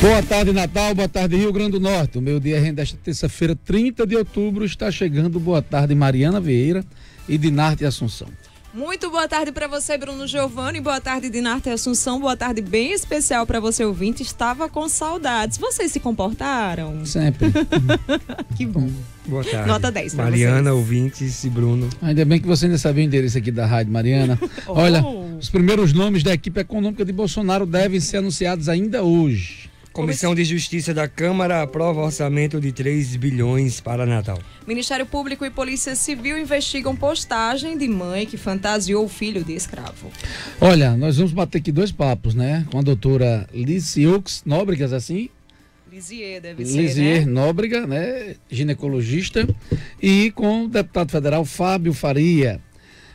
Boa tarde, Natal. Boa tarde, Rio Grande do Norte. O meu dia é rende desta terça-feira, 30 de outubro, está chegando. Boa tarde, Mariana Vieira e Dinarte Assunção. Muito boa tarde para você, Bruno Giovanni. Boa tarde, Dinarte Assunção. Boa tarde bem especial para você, ouvinte. Estava com saudades. Vocês se comportaram? Sempre. que bom. Boa tarde. Nota 10 pra Mariana, vocês. ouvintes e Bruno. Ainda bem que você ainda sabia o endereço aqui da rádio, Mariana. Olha, oh. os primeiros nomes da equipe econômica de Bolsonaro devem ser anunciados ainda hoje. Comissão de Justiça da Câmara aprova orçamento de 3 bilhões para Natal. Ministério Público e Polícia Civil investigam postagem de mãe que fantasiou o filho de escravo. Olha, nós vamos bater aqui dois papos, né? Com a doutora Lisiux Nóbregas, assim? Lizier, deve ser, Lizier, né? Nóbrega, né? Ginecologista. E com o deputado federal Fábio Faria.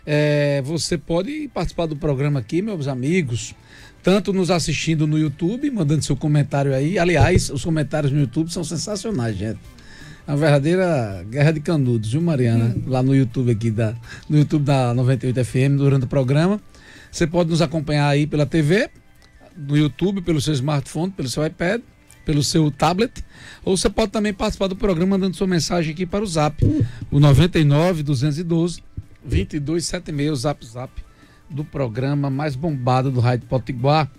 É, você pode participar do programa aqui, meus amigos tanto nos assistindo no YouTube, mandando seu comentário aí. Aliás, os comentários no YouTube são sensacionais, gente. A verdadeira guerra de canudos, viu, Mariana? Hum. Lá no YouTube aqui da no YouTube da 98 FM durante o programa. Você pode nos acompanhar aí pela TV, no YouTube, pelo seu smartphone, pelo seu iPad, pelo seu tablet, ou você pode também participar do programa mandando sua mensagem aqui para o Zap, o 99 212 2276 Zap Zap do programa mais bombado do Rádio Potiguar.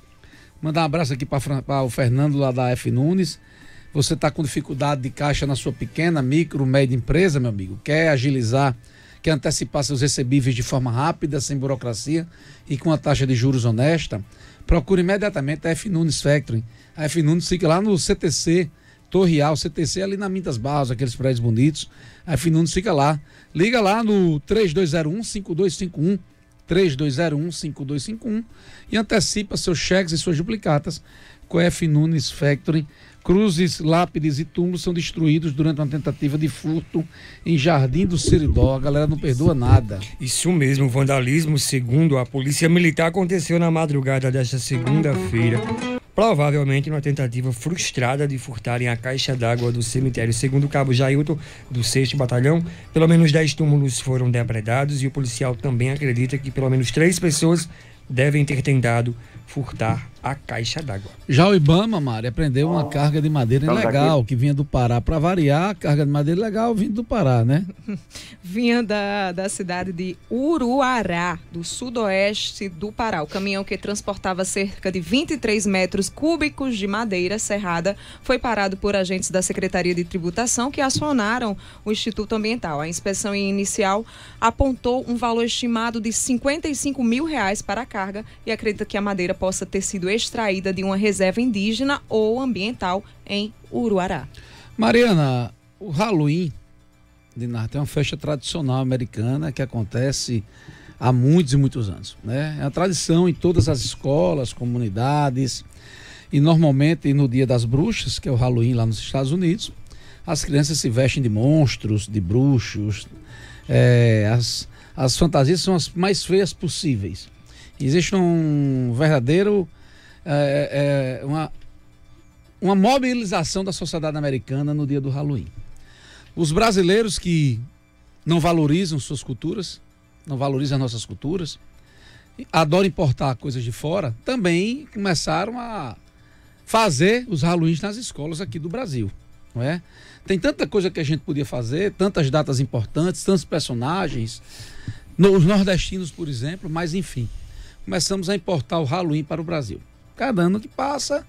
Mandar um abraço aqui para o Fernando lá da F Nunes. Você está com dificuldade de caixa na sua pequena, micro, média empresa, meu amigo? Quer agilizar, quer antecipar seus recebíveis de forma rápida, sem burocracia e com uma taxa de juros honesta? Procure imediatamente a F Nunes Factory. A F Nunes fica lá no CTC, Torreal, CTC, ali na Mintas Barros, aqueles prédios bonitos. A F Nunes fica lá. Liga lá no 3201 5251 3201-5251 e antecipa seus cheques e suas duplicatas com F. Nunes Factory. Cruzes, lápides e túmulos são destruídos durante uma tentativa de furto em Jardim do Seridó. A galera não perdoa nada. Isso mesmo, vandalismo, segundo a Polícia Militar, aconteceu na madrugada desta segunda-feira provavelmente numa tentativa frustrada de furtarem a caixa d'água do cemitério. Segundo o cabo Jailton, do 6 Batalhão, pelo menos 10 túmulos foram depredados e o policial também acredita que pelo menos três pessoas devem ter tentado furtar a caixa d'água. Já o Ibama, Mari, apreendeu uma ah, carga de madeira Estamos ilegal aqui. que vinha do Pará. Para variar, a carga de madeira ilegal vinha do Pará, né? vinha da, da cidade de Uruará, do sudoeste do Pará. O caminhão que transportava cerca de 23 metros cúbicos de madeira serrada foi parado por agentes da Secretaria de Tributação que acionaram o Instituto Ambiental. A inspeção inicial apontou um valor estimado de 55 mil reais para a carga e acredita que a madeira possa ter sido extraída de uma reserva indígena ou ambiental em Uruará. Mariana, o Halloween de Natal é uma festa tradicional americana que acontece há muitos e muitos anos. Né? É uma tradição em todas as escolas, comunidades. E normalmente no dia das bruxas, que é o Halloween lá nos Estados Unidos, as crianças se vestem de monstros, de bruxos. É, as, as fantasias são as mais feias possíveis. Existe um verdadeiro é, é, uma, uma mobilização da sociedade americana no dia do Halloween. Os brasileiros que não valorizam suas culturas, não valorizam nossas culturas, adoram importar coisas de fora, também começaram a fazer os Halloweens nas escolas aqui do Brasil, não é? Tem tanta coisa que a gente podia fazer, tantas datas importantes, tantos personagens, os nordestinos, por exemplo, mas enfim, começamos a importar o Halloween para o Brasil. Cada ano que passa,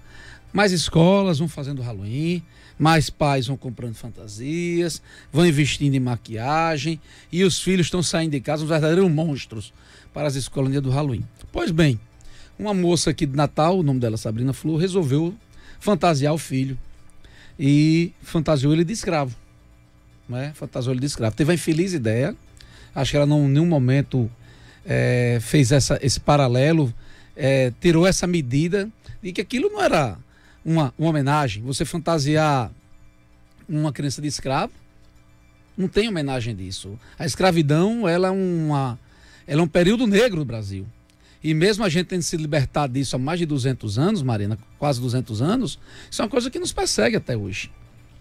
mais escolas vão fazendo Halloween, mais pais vão comprando fantasias, vão investindo em maquiagem e os filhos estão saindo de casa, uns verdadeiros monstros para as escolas no dia do Halloween. Pois bem, uma moça aqui de Natal, o nome dela é Sabrina Flor, resolveu fantasiar o filho e fantasiou ele de escravo. Né? Fantasiou ele de escravo. Teve a infeliz ideia, acho que ela não, em nenhum momento é, fez essa, esse paralelo é, tirou essa medida de que aquilo não era uma, uma homenagem. Você fantasiar uma criança de escravo, não tem homenagem disso. A escravidão ela é, uma, ela é um período negro do Brasil. E mesmo a gente tendo se libertado disso há mais de 200 anos, Marina, quase 200 anos, isso é uma coisa que nos persegue até hoje.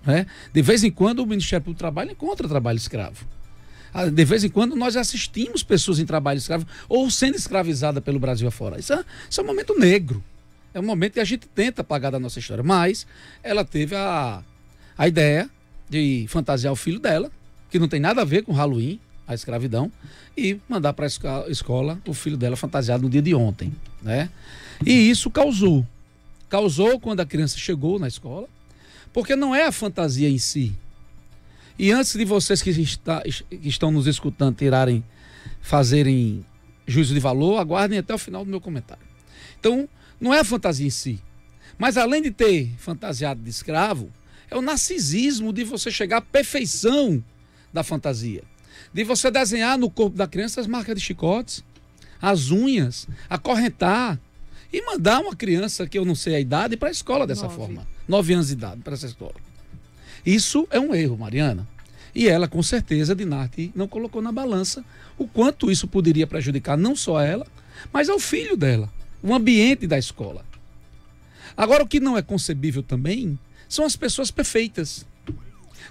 Né? De vez em quando o Ministério do Trabalho encontra trabalho escravo. Ah, de vez em quando nós assistimos pessoas em trabalho escravo ou sendo escravizada pelo Brasil afora. Isso é, isso é um momento negro. É um momento que a gente tenta apagar da nossa história. Mas ela teve a, a ideia de fantasiar o filho dela, que não tem nada a ver com Halloween, a escravidão, e mandar para a escola o filho dela fantasiado no dia de ontem. Né? E isso causou. Causou quando a criança chegou na escola, porque não é a fantasia em si e antes de vocês que, está, que estão nos escutando tirarem, fazerem juízo de valor, aguardem até o final do meu comentário. Então, não é a fantasia em si. Mas além de ter fantasiado de escravo, é o narcisismo de você chegar à perfeição da fantasia. De você desenhar no corpo da criança as marcas de chicotes, as unhas, acorrentar e mandar uma criança que eu não sei a idade para a escola dessa Nove. forma. Nove anos de idade para essa escola. Isso é um erro, Mariana. E ela, com certeza, Dinarte não colocou na balança o quanto isso poderia prejudicar não só ela, mas ao filho dela, o ambiente da escola. Agora, o que não é concebível também são as pessoas perfeitas.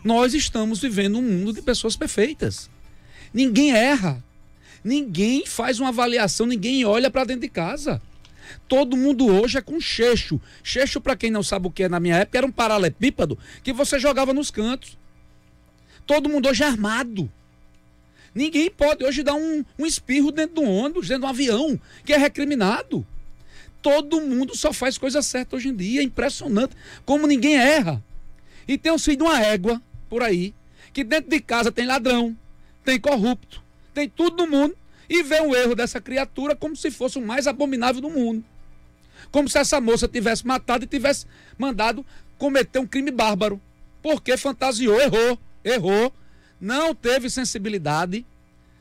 Nós estamos vivendo um mundo de pessoas perfeitas. Ninguém erra. Ninguém faz uma avaliação, ninguém olha para dentro de casa. Todo mundo hoje é com cheixo, cheixo para quem não sabe o que é na minha época, era um paralelepípedo que você jogava nos cantos. Todo mundo hoje é armado. Ninguém pode hoje dar um, um espirro dentro de um ônibus, dentro de um avião, que é recriminado. Todo mundo só faz coisa certa hoje em dia. É impressionante como ninguém erra. E tem um filho de uma égua por aí, que dentro de casa tem ladrão, tem corrupto, tem tudo no mundo e vê o erro dessa criatura como se fosse o mais abominável do mundo. Como se essa moça tivesse matado e tivesse mandado cometer um crime bárbaro. Porque fantasiou, errou, errou, não teve sensibilidade,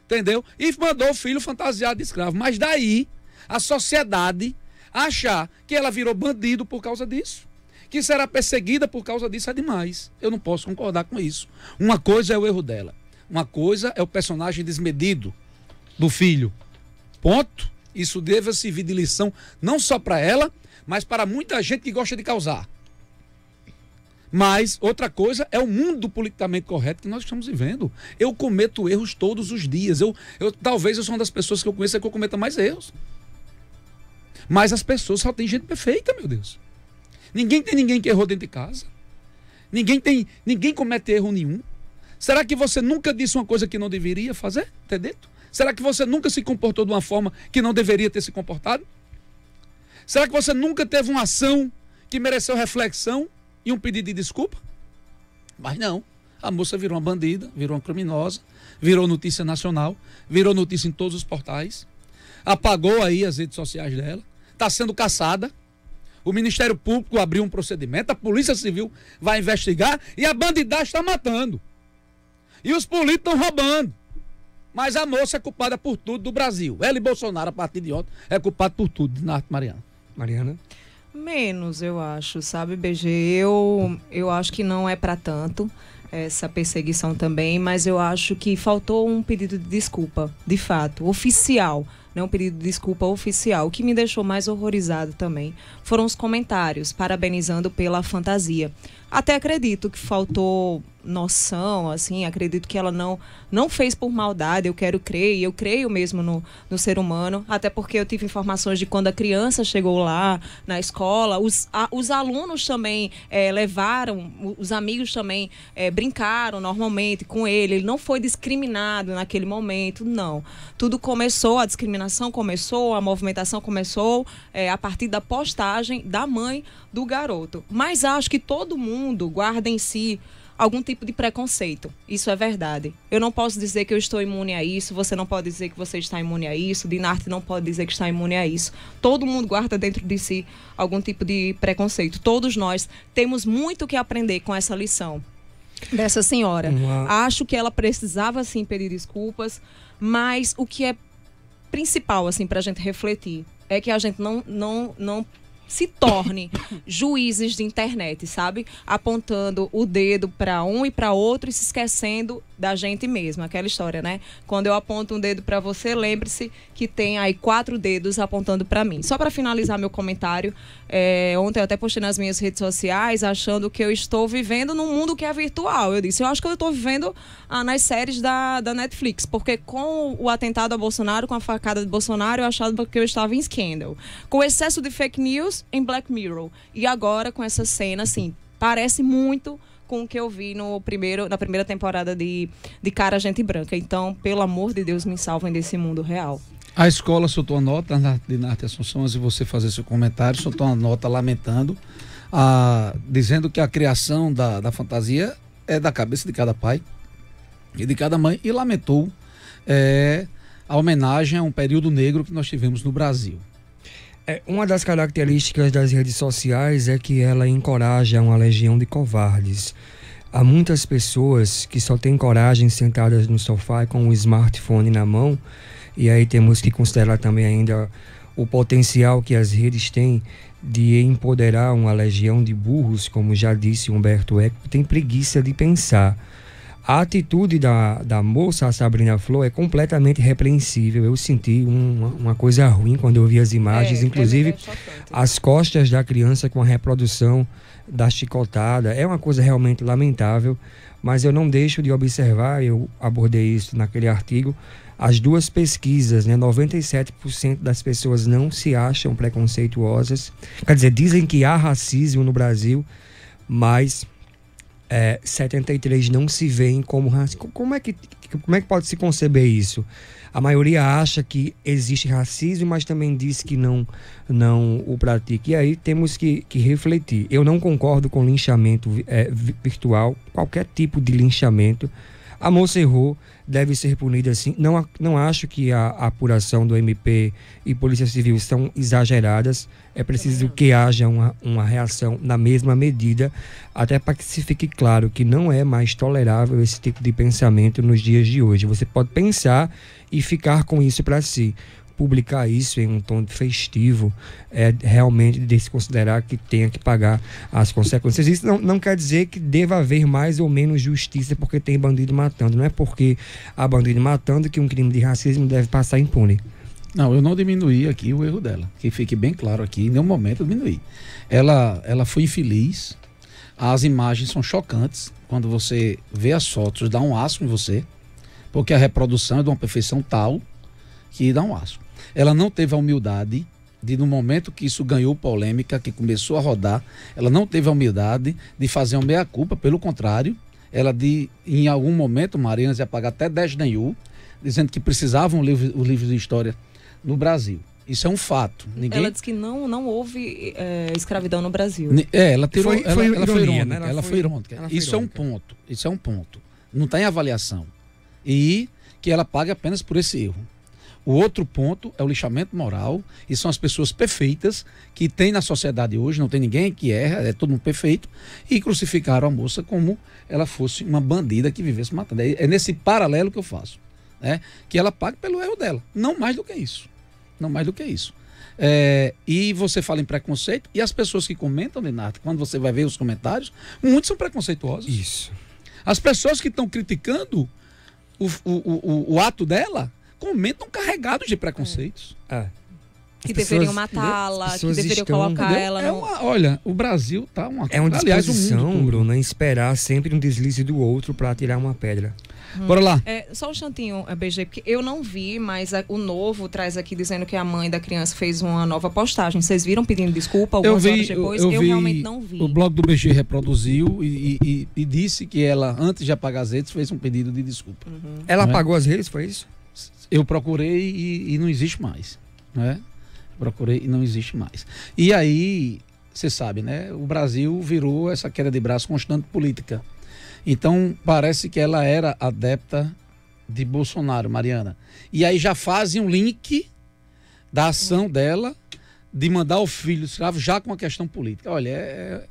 entendeu? E mandou o filho fantasiado de escravo. Mas daí a sociedade achar que ela virou bandido por causa disso, que será perseguida por causa disso é demais. Eu não posso concordar com isso. Uma coisa é o erro dela, uma coisa é o personagem desmedido, do filho. Ponto. Isso deve servir de lição não só para ela, mas para muita gente que gosta de causar. Mas outra coisa é o mundo politicamente correto que nós estamos vivendo. Eu cometo erros todos os dias. Eu, eu talvez eu sou uma das pessoas que eu conheço é que eu cometa mais erros. Mas as pessoas só tem gente perfeita, meu Deus. Ninguém tem ninguém que errou dentro de casa. Ninguém tem, ninguém comete erro nenhum. Será que você nunca disse uma coisa que não deveria fazer? Até dentro? Será que você nunca se comportou de uma forma que não deveria ter se comportado? Será que você nunca teve uma ação que mereceu reflexão e um pedido de desculpa? Mas não. A moça virou uma bandida, virou uma criminosa, virou notícia nacional, virou notícia em todos os portais, apagou aí as redes sociais dela, está sendo caçada. O Ministério Público abriu um procedimento, a Polícia Civil vai investigar e a bandidagem está matando. E os políticos estão roubando. Mas a moça é culpada por tudo do Brasil. Ela e Bolsonaro, a partir de ontem, é culpado por tudo de Mariana. Mariana? Menos, eu acho, sabe, BG? Eu, eu acho que não é para tanto essa perseguição também, mas eu acho que faltou um pedido de desculpa, de fato, oficial. Né, um pedido de desculpa oficial. O que me deixou mais horrorizado também foram os comentários, parabenizando pela fantasia. Até acredito que faltou noção, assim, acredito que ela não, não fez por maldade, eu quero crer, e eu creio mesmo no, no ser humano, até porque eu tive informações de quando a criança chegou lá na escola, os, a, os alunos também é, levaram, os amigos também é, brincaram normalmente com ele, ele não foi discriminado naquele momento, não. Tudo começou, a discriminação começou, a movimentação começou é, a partir da postagem da mãe do garoto. Mas acho que todo mundo fundo, guarda em si algum tipo de preconceito. Isso é verdade. Eu não posso dizer que eu estou imune a isso, você não pode dizer que você está imune a isso, Dinarte não pode dizer que está imune a isso. Todo mundo guarda dentro de si algum tipo de preconceito. Todos nós temos muito que aprender com essa lição dessa senhora. Uma... Acho que ela precisava sim pedir desculpas, mas o que é principal assim para a gente refletir é que a gente não não não se torne juízes de internet, sabe? Apontando o dedo para um e para outro e se esquecendo da gente mesma. Aquela história, né? Quando eu aponto um dedo para você, lembre-se que tem aí quatro dedos apontando para mim. Só para finalizar meu comentário, é, ontem eu até postei nas minhas redes sociais achando que eu estou vivendo num mundo que é virtual. Eu disse, eu acho que eu estou vivendo ah, nas séries da, da Netflix, porque com o atentado a Bolsonaro, com a facada de Bolsonaro, eu achava que eu estava em Scandal. Com o excesso de fake news, em Black Mirror. E agora com essa cena, assim, parece muito com o que eu vi no primeiro, na primeira temporada de, de Cara Gente Branca. Então, pelo amor de Deus, me salvem desse mundo real. A escola soltou a nota de Narte Assunção, antes de você fazer seu comentário, soltou uma nota lamentando, a, dizendo que a criação da, da fantasia é da cabeça de cada pai e de cada mãe, e lamentou é, a homenagem a um período negro que nós tivemos no Brasil. É, uma das características das redes sociais é que ela encoraja uma legião de covardes. Há muitas pessoas que só têm coragem sentadas no sofá com o um smartphone na mão, e aí temos que considerar também ainda o potencial que as redes têm de empoderar uma legião de burros, como já disse Humberto Eco, que tem preguiça de pensar. A atitude da, da moça, a Sabrina Flor, é completamente repreensível. Eu senti uma, uma coisa ruim quando eu vi as imagens, é, inclusive é né? as costas da criança com a reprodução da chicotada. É uma coisa realmente lamentável, mas eu não deixo de observar, eu abordei isso naquele artigo, as duas pesquisas, né? 97% das pessoas não se acham preconceituosas. Quer dizer, dizem que há racismo no Brasil, mas é, 73 não se veem como racismo. Como é, que, como é que pode se conceber isso? A maioria acha que existe racismo, mas também diz que não, não o pratica. E aí temos que, que refletir. Eu não concordo com linchamento é, virtual, qualquer tipo de linchamento a moça errou, deve ser punida assim. Não, não acho que a, a apuração do MP e Polícia Civil são exageradas. É preciso que haja uma, uma reação na mesma medida, até para que se fique claro que não é mais tolerável esse tipo de pensamento nos dias de hoje. Você pode pensar e ficar com isso para si publicar isso em um tom festivo é realmente de se considerar que tenha que pagar as consequências. Isso não, não quer dizer que deva haver mais ou menos justiça porque tem bandido matando. Não é porque há bandido matando que um crime de racismo deve passar impune. Não, eu não diminuí aqui o erro dela. Que fique bem claro aqui, em nenhum momento eu diminuí. Ela, ela foi infeliz. As imagens são chocantes. Quando você vê as fotos, dá um asco em você. Porque a reprodução é de uma perfeição tal que dá um asco. Ela não teve a humildade de no momento que isso ganhou polêmica, que começou a rodar, ela não teve a humildade de fazer uma meia-culpa, pelo contrário, ela de, em algum momento, Mariana ia pagar até 10 nenhum, dizendo que precisavam livro, os livros de história no Brasil. Isso é um fato. Ninguém... Ela disse que não, não houve é, escravidão no Brasil. É, ela, tirou, foi, ela, foi ela, ironia, foi irônica, né? ela, ela foi irônica. Ela foi isso irônica. é um ponto. Isso é um ponto. Não está em avaliação. E que ela pague apenas por esse erro. O outro ponto é o lixamento moral, e são as pessoas perfeitas que tem na sociedade hoje, não tem ninguém que erra, é todo mundo perfeito, e crucificaram a moça como ela fosse uma bandida que vivesse matando. É, é nesse paralelo que eu faço, né? Que ela pague pelo erro dela, não mais do que isso. Não mais do que isso. É, e você fala em preconceito, e as pessoas que comentam, Leonardo, quando você vai ver os comentários, muitos são preconceituosos. Isso. As pessoas que estão criticando o, o, o, o ato dela comentam carregados de preconceitos. É. é. Que pessoas, deveriam matá-la, que deveriam estão, colocar entendeu? ela. É no... uma, olha, o Brasil tá uma. É uma disposição, Aliás, mundo, Bruno, é esperar sempre um deslize do outro para tirar uma pedra. Hum. Bora lá. É, só um chantinho, é, BG, porque eu não vi, mas a, o novo traz aqui dizendo que a mãe da criança fez uma nova postagem. Vocês viram pedindo desculpa algumas eu vi, horas depois? Eu, eu, eu vi, realmente não vi. O blog do BG reproduziu e, e, e, e disse que ela, antes de apagar as redes, fez um pedido de desculpa. Uhum. Ela apagou é? as redes, foi isso? eu procurei e, e não existe mais, né? Procurei e não existe mais. E aí, você sabe, né? O Brasil virou essa queda de braço constante política. Então, parece que ela era adepta de Bolsonaro, Mariana. E aí já fazem um link da ação dela de mandar o filho escravo já com a questão política. Olha, é, é...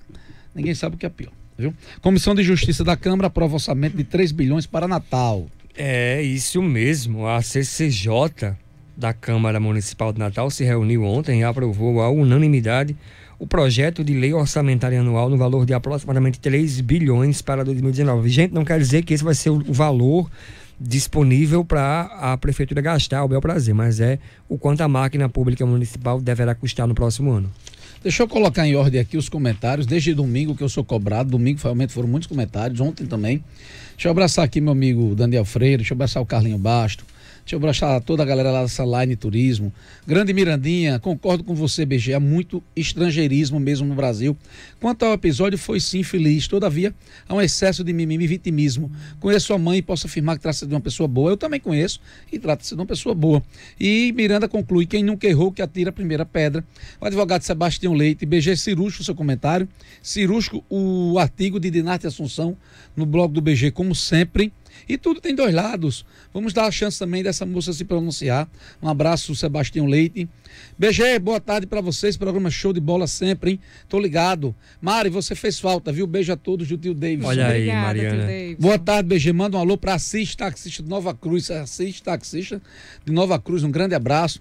ninguém sabe o que é pior. Viu? Comissão de Justiça da Câmara aprova orçamento de 3 bilhões para Natal. É isso mesmo. A CCJ da Câmara Municipal de Natal se reuniu ontem e aprovou à unanimidade o projeto de lei orçamentária anual no valor de aproximadamente 3 bilhões para 2019. Gente, não quer dizer que esse vai ser o valor disponível para a prefeitura gastar ao é bel prazer, mas é o quanto a máquina pública municipal deverá custar no próximo ano. Deixa eu colocar em ordem aqui os comentários. Desde domingo que eu sou cobrado, domingo realmente foram muitos comentários, ontem também. Deixa eu abraçar aqui meu amigo Daniel Freire, deixa eu abraçar o Carlinho Basto, Deixa eu abraçar toda a galera lá da Saline Turismo. Grande Mirandinha, concordo com você, BG. Há muito estrangeirismo mesmo no Brasil. Quanto ao episódio, foi sim feliz. Todavia, há um excesso de mimimi e vitimismo. Conheço sua mãe e posso afirmar que trata-se de uma pessoa boa. Eu também conheço e trata-se de uma pessoa boa. E Miranda conclui: quem nunca errou, que atira a primeira pedra. O advogado Sebastião Leite, BG Cirúrgico, seu comentário. Cirúrgico, o artigo de Dinarte Assunção no blog do BG, como sempre e tudo tem dois lados. Vamos dar a chance também dessa moça se pronunciar. Um abraço, Sebastião Leite. BG, boa tarde para vocês. Programa show de bola sempre, hein? Tô ligado. Mari, você fez falta, viu? Beijo a todos do tio Davis. Olha aí, Obrigada, Mariana. Boa tarde, BG. Manda um alô para Assis Taxista de Nova Cruz. Assis Taxista de Nova Cruz, um grande abraço.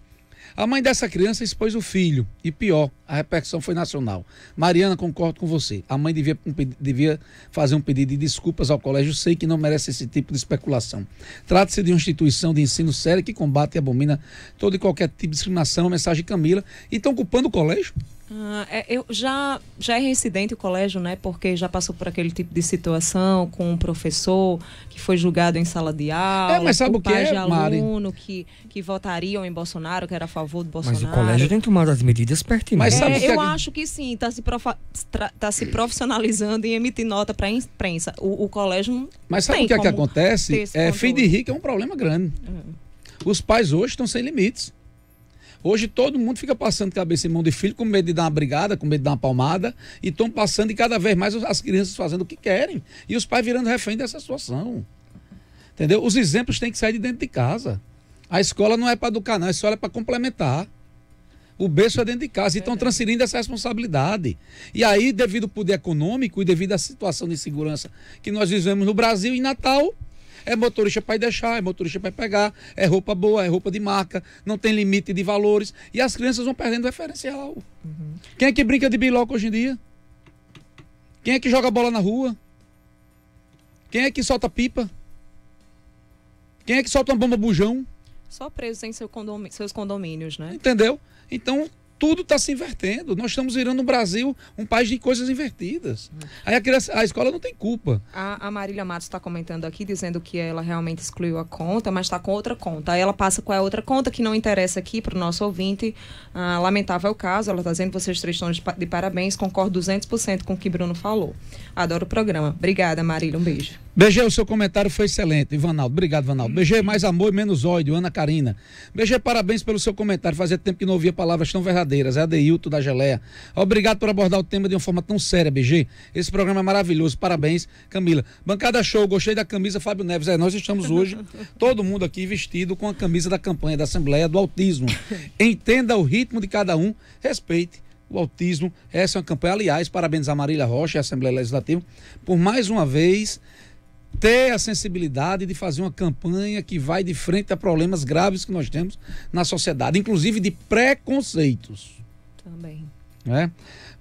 A mãe dessa criança expôs o filho, e pior, a repercussão foi nacional. Mariana, concordo com você. A mãe devia, devia fazer um pedido de desculpas ao colégio, sei que não merece esse tipo de especulação. Trata-se de uma instituição de ensino séria que combate e abomina todo e qualquer tipo de discriminação, mensagem Camila, e estão culpando o colégio. Ah, é, eu já, já é reincidente o colégio, né? Porque já passou por aquele tipo de situação com um professor que foi julgado em sala de é, aula. É, mas sabe o que é, de aluno que, que votariam em Bolsonaro, que era a favor do Bolsonaro. Mas o colégio tem tomado as medidas pertinentes. Mas é, sabe que... Eu acho que sim, está se, tá se profissionalizando e emitir nota para a imprensa. O, o, colégio não Mas sabe o que é que acontece? É, filho de rico é um problema grande. Uhum. Os pais hoje estão sem limites. Hoje todo mundo fica passando cabeça em mão de filho, com medo de dar uma brigada, com medo de dar uma palmada, e estão passando e cada vez mais as crianças fazendo o que querem. E os pais virando refém dessa situação. Entendeu? Os exemplos têm que sair de dentro de casa. A escola não é para educar, não, a escola é para complementar. O berço é dentro de casa. e estão transferindo essa responsabilidade. E aí, devido ao poder econômico e devido à situação de segurança que nós vivemos no Brasil, em Natal, é motorista para deixar, é motorista para pegar, é roupa boa, é roupa de marca, não tem limite de valores. E as crianças vão perdendo referencial. Uhum. Quem é que brinca de biloca hoje em dia? Quem é que joga bola na rua? Quem é que solta pipa? Quem é que solta uma bomba bujão? Só preso em seu seus condomínios, né? Entendeu? Então, tudo está se invertendo. Nós estamos virando um Brasil um país de coisas invertidas. Aí a, criança, a escola não tem culpa. A, a Marília Matos está comentando aqui, dizendo que ela realmente excluiu a conta, mas está com outra conta. Aí ela passa com a outra conta que não interessa aqui para o nosso ouvinte. Ah, lamentável caso, ela está dizendo que vocês três estão de, de parabéns, concordo 200% com o que Bruno falou. Adoro o programa. Obrigada, Marília. Um beijo. BG, o seu comentário foi excelente, Ivanaldo. Obrigado, Ivanaldo. BG, mais amor e menos ódio, Ana Karina. BG, parabéns pelo seu comentário. Fazia tempo que não ouvia palavras tão verdadeiras. É Adeilto da Geleia. Obrigado por abordar o tema de uma forma tão séria, BG. Esse programa é maravilhoso. Parabéns, Camila. Bancada show, gostei da camisa, Fábio Neves. É, nós estamos hoje, todo mundo aqui vestido com a camisa da campanha da Assembleia do Autismo. Entenda o ritmo de cada um, respeite o autismo. Essa é uma campanha. Aliás, parabéns a Marília Rocha e a Assembleia Legislativa por mais uma vez ter a sensibilidade de fazer uma campanha que vai de frente a problemas graves que nós temos na sociedade, inclusive de preconceitos. Também. É? Né?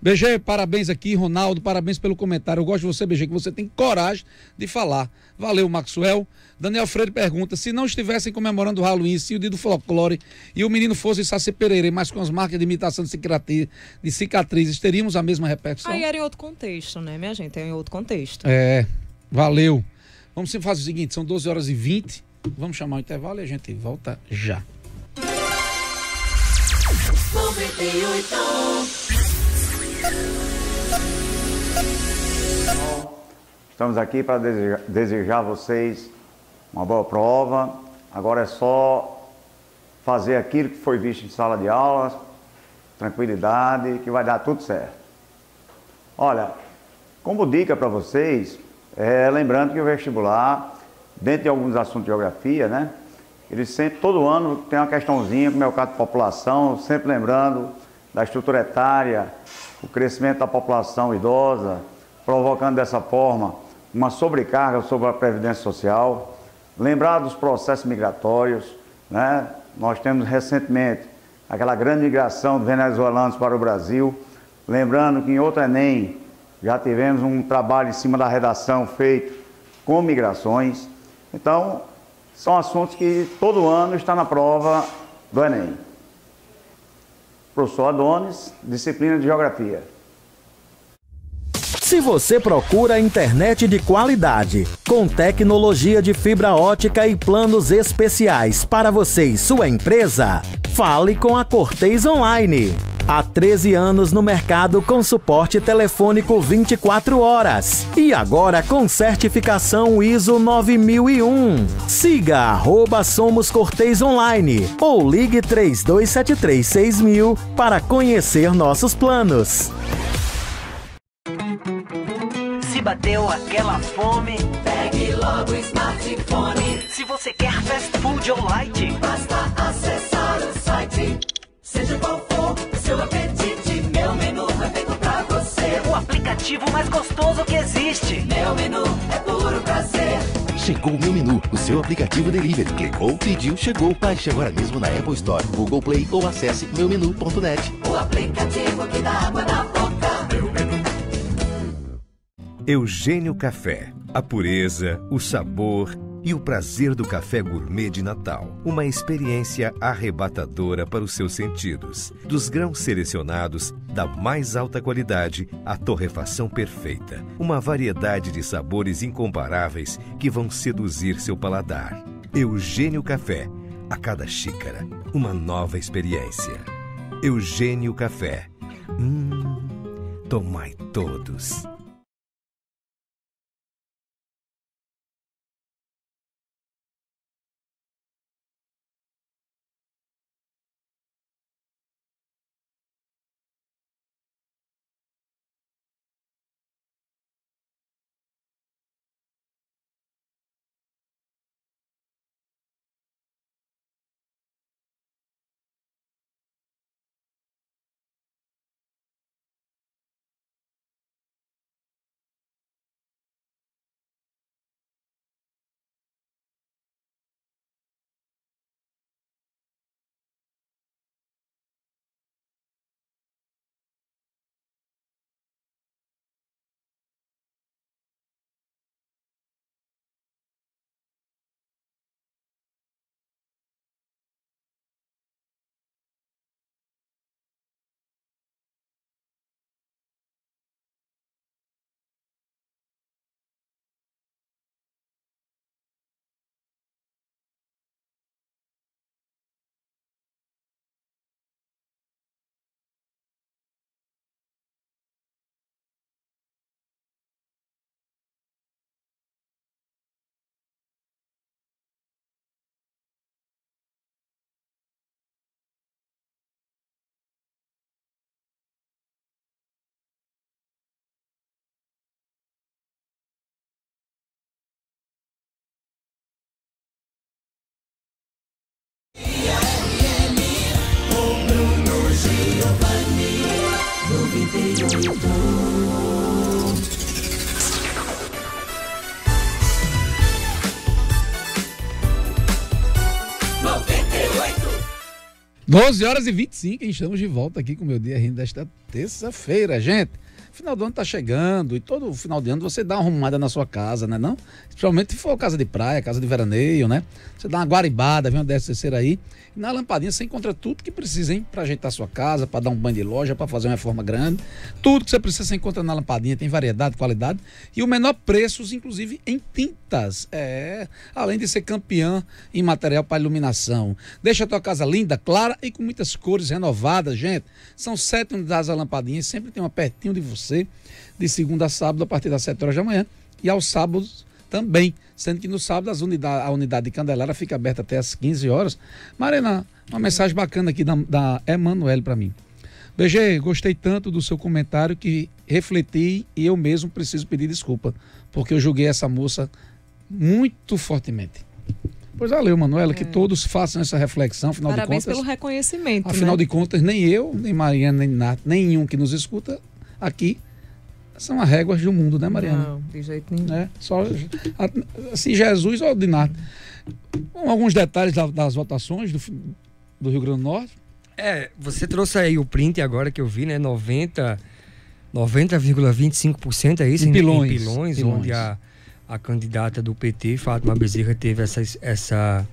BG, parabéns aqui, Ronaldo, parabéns pelo comentário. Eu gosto de você, BG, que você tem coragem de falar. Valeu, Maxwell. Daniel Freire pergunta: se não estivessem comemorando o Halloween, se o dia do folclore e o menino fosse Saci Pereira, mas com as marcas de imitação de, de cicatrizes, teríamos a mesma repercussão? Aí era em outro contexto, né, minha gente? É em outro contexto. É, valeu. Vamos fazer o seguinte: são 12 horas e 20. Vamos chamar o intervalo e a gente volta já. 98. Estamos aqui para desejar, desejar a vocês uma boa prova. Agora é só fazer aquilo que foi visto em sala de aula, tranquilidade, que vai dar tudo certo. Olha, como dica para vocês, é, lembrando que o vestibular, dentro de alguns assuntos de geografia, né? Ele sempre, todo ano tem uma questãozinha com o mercado de população, sempre lembrando da estrutura etária, o crescimento da população idosa, provocando dessa forma uma sobrecarga sobre a Previdência Social, lembrar dos processos migratórios, né? Nós temos recentemente aquela grande migração de venezuelanos para o Brasil, lembrando que em outro Enem já tivemos um trabalho em cima da redação feito com migrações. Então, são assuntos que todo ano está na prova do Enem. Professor Adonis, disciplina de Geografia. Se você procura internet de qualidade, com tecnologia de fibra ótica e planos especiais para você e sua empresa, fale com a Cortez Online. Há 13 anos no mercado com suporte telefônico 24 horas. E agora com certificação ISO 9001. Siga arroba Somos Cortez Online ou ligue 32736000 para conhecer nossos planos. Se bateu aquela fome, pegue logo o smartphone. Se você quer fast food ou light, basta acessar o site. Seja qual for seu apetite. Meu menu é feito pra você. O aplicativo mais gostoso que existe. Meu menu é puro prazer. Chegou o Meu Menu, o seu aplicativo delivery. Clicou, pediu, chegou. Baixe agora mesmo na Apple Store, Google Play ou acesse meumenu.net. O aplicativo que dá água na boca. Meu menu. Eugênio Café. A pureza, o sabor e o prazer do café gourmet de Natal, uma experiência arrebatadora para os seus sentidos. Dos grãos selecionados, da mais alta qualidade, à torrefação perfeita, uma variedade de sabores incomparáveis que vão seduzir seu paladar. Eugênio Café, a cada xícara, uma nova experiência. Eugênio Café. Hum, tomai todos. 12 horas e 25, e estamos de volta aqui com o meu rindo desta terça-feira, gente final do ano tá chegando e todo final de ano você dá uma arrumada na sua casa, né? Não? Principalmente se for casa de praia, casa de veraneio, né? Você dá uma guaribada, vem uma terceira aí. E na lampadinha você encontra tudo que precisa, hein? Pra ajeitar sua casa, para dar um banho de loja, para fazer uma reforma grande. Tudo que você precisa você encontra na lampadinha. Tem variedade, qualidade e o menor preço, inclusive em tintas. É, além de ser campeã em material para iluminação. Deixa a tua casa linda, clara e com muitas cores renovadas, gente. São sete unidades a lampadinha, sempre tem uma pertinho de você você de segunda a sábado a partir das 7 horas da manhã e aos sábados também, sendo que no sábado as unidade, a unidade de Candelária fica aberta até às 15 horas. Marina, uma mensagem bacana aqui da, da Emanuele para mim. BG, gostei tanto do seu comentário que refleti e eu mesmo preciso pedir desculpa, porque eu julguei essa moça muito fortemente. Pois valeu, Manuela, é. que todos façam essa reflexão, afinal Parabéns de contas. Parabéns pelo reconhecimento. Afinal né? de contas, nem eu, nem Mariana, nem Nath, nenhum que nos escuta Aqui são as réguas do mundo, né, Mariana? Não, de jeito nenhum. É Só, assim, Jesus ou Alguns detalhes das, das votações do, do Rio Grande do Norte. É, você trouxe aí o print agora que eu vi, né? 90,25% 90, 90 é isso? Em pilões. Em pilões, pilões. onde a, a candidata do PT, Fátima Bezerra, teve essa, essa,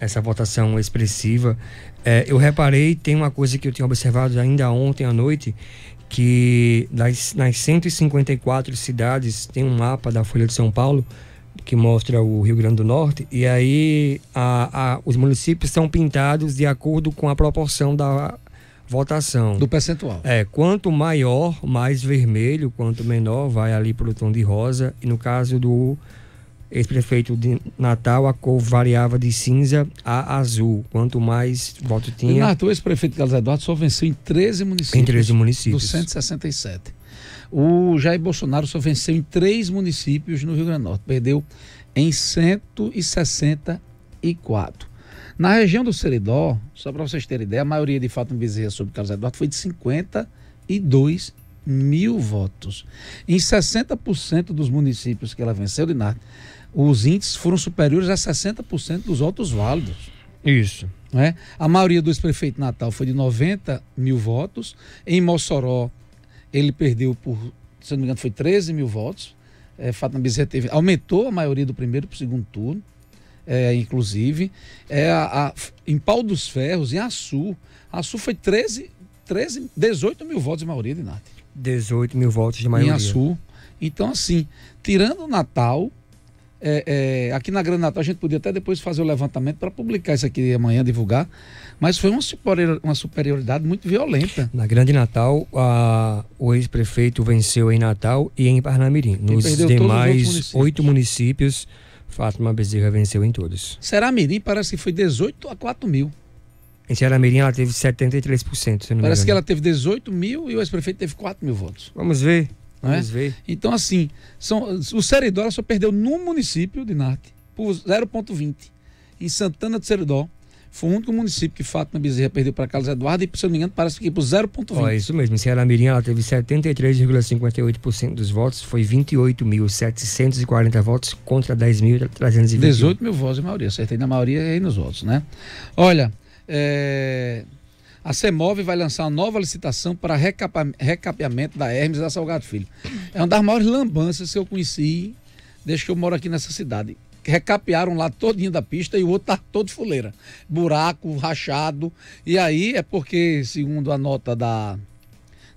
essa votação expressiva. É, eu reparei, tem uma coisa que eu tinha observado ainda ontem à noite, que nas nas 154 cidades, tem um mapa da Folha de São Paulo que mostra o Rio Grande do Norte, e aí a, a, os municípios são pintados de acordo com a proporção da votação. Do percentual. É, quanto maior, mais vermelho, quanto menor, vai ali para o tom de rosa, e no caso do ex-prefeito de Natal, a cor variava de cinza a azul. Quanto mais voto tinha. o ex-prefeito Carlos Eduardo só venceu em 13 municípios. Em 13 municípios. Dos 167. O Jair Bolsonaro só venceu em três municípios no Rio Grande do Norte. Perdeu em 164. Na região do Seridó, só para vocês terem ideia, a maioria de fato em Bezerra sobre Carlos Eduardo foi de 52 mil votos. Em 60% dos municípios que ela venceu, Linardo, os índices foram superiores a 60% dos votos válidos. Isso. Né? A maioria dos prefeitos de Natal foi de 90 mil votos. Em Mossoró, ele perdeu por, se não me engano, foi 13 mil votos. É, Fátima Bezerra teve, aumentou a maioria do primeiro para o segundo turno, é, inclusive. É, a, a, em Pau dos Ferros, em Açu, Açu foi 13, 13, 18 mil votos de maioria de 18 mil votos de maioria. Em Açu. Então, assim, tirando o Natal, é, é, aqui na Grande Natal a gente podia até depois fazer o levantamento para publicar isso aqui amanhã, divulgar, mas foi uma, superior, uma superioridade muito violenta. Na Grande Natal, a, o ex-prefeito venceu em Natal e em Parnamirim. Nos demais municípios. oito municípios, Fátima Bezerra venceu em todos. Será Mirim parece que foi 18 a 4 mil. Em Ceará Mirim ela teve 73%, se não Parece me que ela teve 18 mil e o ex-prefeito teve 4 mil votos. Vamos ver. Não é? Então, assim, são, o Seridó só perdeu no município de Narte por 0,20. Em Santana de Seridó, foi o único município que Fátima Bezerra perdeu para Carlos Eduardo e, se eu não me engano, parece que por 0,20. É isso mesmo. Em Ceará Mirim, ela teve 73,58% dos votos, foi 28.740 votos contra 10.320. 18 mil votos, em maioria. Acertei na maioria e nos votos, né? Olha, é... A CEMOV vai lançar uma nova licitação para recapeamento da Hermes da Salgado Filho. É uma das maiores lambanças que eu conheci desde que eu moro aqui nessa cidade. Recapearam lá todinho da pista e o outro tá todo fuleira. Buraco, rachado. E aí é porque, segundo a nota da,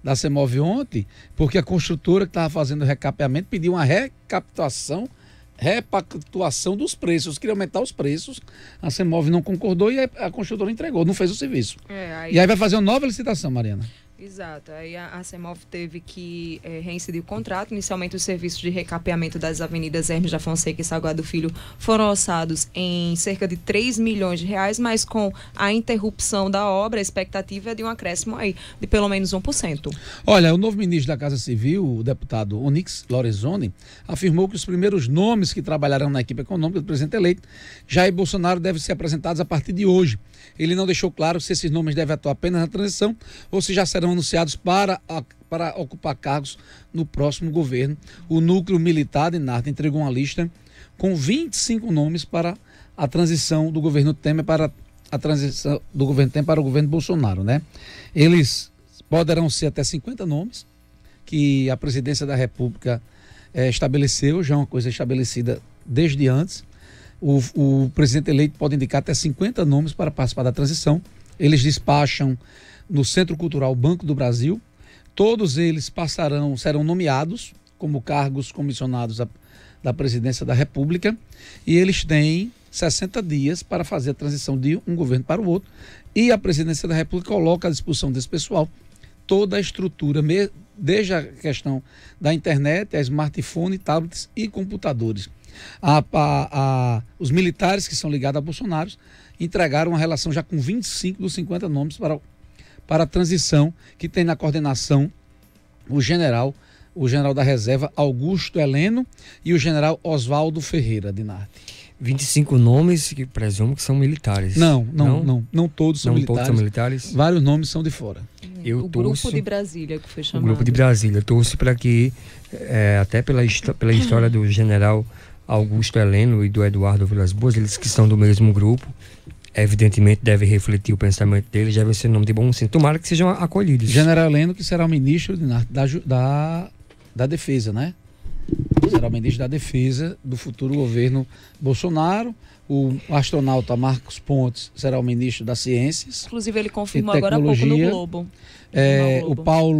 da CEMOV ontem, porque a construtora que estava fazendo o recapeamento pediu uma recaptação repactuação dos preços. Queria aumentar os preços, a CEMOV não concordou e a construtora entregou, não fez o serviço. É, aí... E aí vai fazer uma nova licitação, Mariana. Exato. Aí a, a CEMOF teve que é, reincidir o contrato. Inicialmente, os serviços de recapeamento das avenidas Hermes da Fonseca e Salgado Filho foram orçados em cerca de 3 milhões de reais, mas com a interrupção da obra, a expectativa é de um acréscimo aí de pelo menos 1%. Olha, o novo ministro da Casa Civil, o deputado Onix Lorenzoni, afirmou que os primeiros nomes que trabalharão na equipe econômica do presidente eleito, Jair Bolsonaro, devem ser apresentados a partir de hoje. Ele não deixou claro se esses nomes devem atuar apenas na transição ou se já serão serão anunciados para, para ocupar cargos no próximo governo. O núcleo militar de Narta entregou uma lista com 25 nomes para a transição do governo Temer para a transição do governo Temer para o governo Bolsonaro, né? Eles poderão ser até 50 nomes que a presidência da República é, estabeleceu, já é uma coisa estabelecida desde antes. O, o presidente eleito pode indicar até 50 nomes para participar da transição. Eles despacham no Centro Cultural Banco do Brasil. Todos eles passarão, serão nomeados como cargos comissionados a, da Presidência da República e eles têm 60 dias para fazer a transição de um governo para o outro. E a Presidência da República coloca à disposição desse pessoal toda a estrutura, desde a questão da internet, a smartphone, tablets e computadores. A, a, a, os militares que são ligados a Bolsonaro entregaram uma relação já com 25 dos 50 nomes para para a transição que tem na coordenação o general o general da reserva Augusto Heleno e o general Oswaldo Ferreira de Narte. 25 nomes que presumo que são militares. Não, não, não, não, não todos são não militares. Todos são militares. Vários nomes são de fora. É, Eu o torço, grupo de Brasília que foi chamado. O grupo de Brasília. Eu torço para que, é, até pela, pela história do general Augusto Heleno e do Eduardo Vilas Boas, eles que são do mesmo grupo, evidentemente deve refletir o pensamento já vai ser nome de bom senso. Tomara que sejam acolhidos. General Leno, que será o ministro de, da, da, da Defesa, né? Será o ministro da Defesa do futuro governo Bolsonaro. O astronauta Marcos Pontes será o ministro das Ciências. Inclusive, ele confirmou agora há pouco no Globo. É, o Paulo,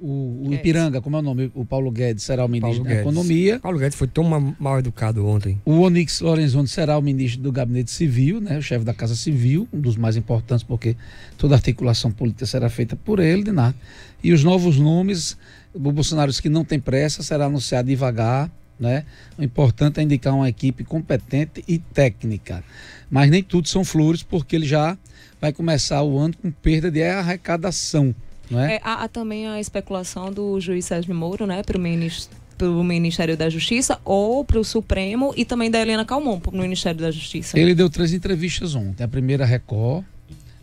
o, o Ipiranga, como é o nome? O Paulo Guedes será o ministro da Economia. Paulo Guedes foi tão mal educado ontem. O Onyx Lorenzoni será o ministro do Gabinete Civil, né, o chefe da Casa Civil, um dos mais importantes, porque toda articulação política será feita por ele, Dinar. Né? E os novos nomes, o Bolsonaro disse que não tem pressa, será anunciado devagar né? O importante é indicar uma equipe competente e técnica. Mas nem tudo são flores, porque ele já vai começar o ano com perda de arrecadação. não É, é há, há também a especulação do juiz Sérgio Moro, né, para o ministro para o Ministério da Justiça ou para o Supremo e também da Helena Calmon para o Ministério da Justiça. Né? Ele deu três entrevistas ontem: a primeira à Record,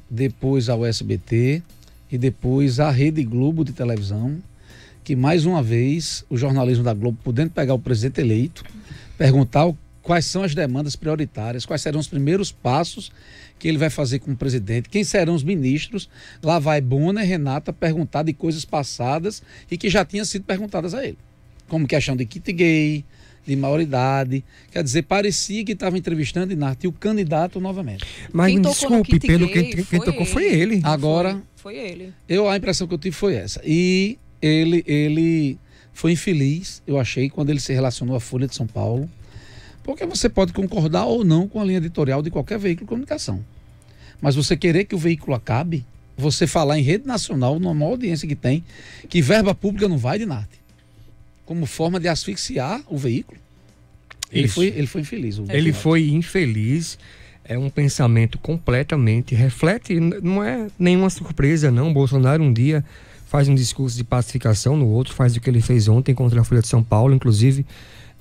depois ao SBT e depois à Rede Globo de televisão que, mais uma vez, o jornalismo da Globo, podendo pegar o presidente eleito, perguntar quais são as demandas prioritárias, quais serão os primeiros passos que ele vai fazer como presidente, quem serão os ministros. Lá vai Bona e Renata perguntar de coisas passadas e que já tinham sido perguntadas a ele, como questão de kit gay, de maioridade. Quer dizer, parecia que estava entrevistando Inarte e o candidato novamente. Mas quem desculpe, pelo quem, quem, tocou ele. foi ele. Agora. Foi, foi ele. Eu, a impressão que eu tive foi essa. E ele, ele foi infeliz, eu achei, quando ele se relacionou à Folha de São Paulo, porque você pode concordar ou não com a linha editorial de qualquer veículo de comunicação. Mas você querer que o veículo acabe, você falar em rede nacional, numa audiência que tem, que verba pública não vai de nada, como forma de asfixiar o veículo. Ele foi, ele foi infeliz. ele foi infeliz é um pensamento completamente reflete, não é nenhuma surpresa não, Bolsonaro um dia faz um discurso de pacificação, no outro faz o que ele fez ontem contra a Folha de São Paulo, inclusive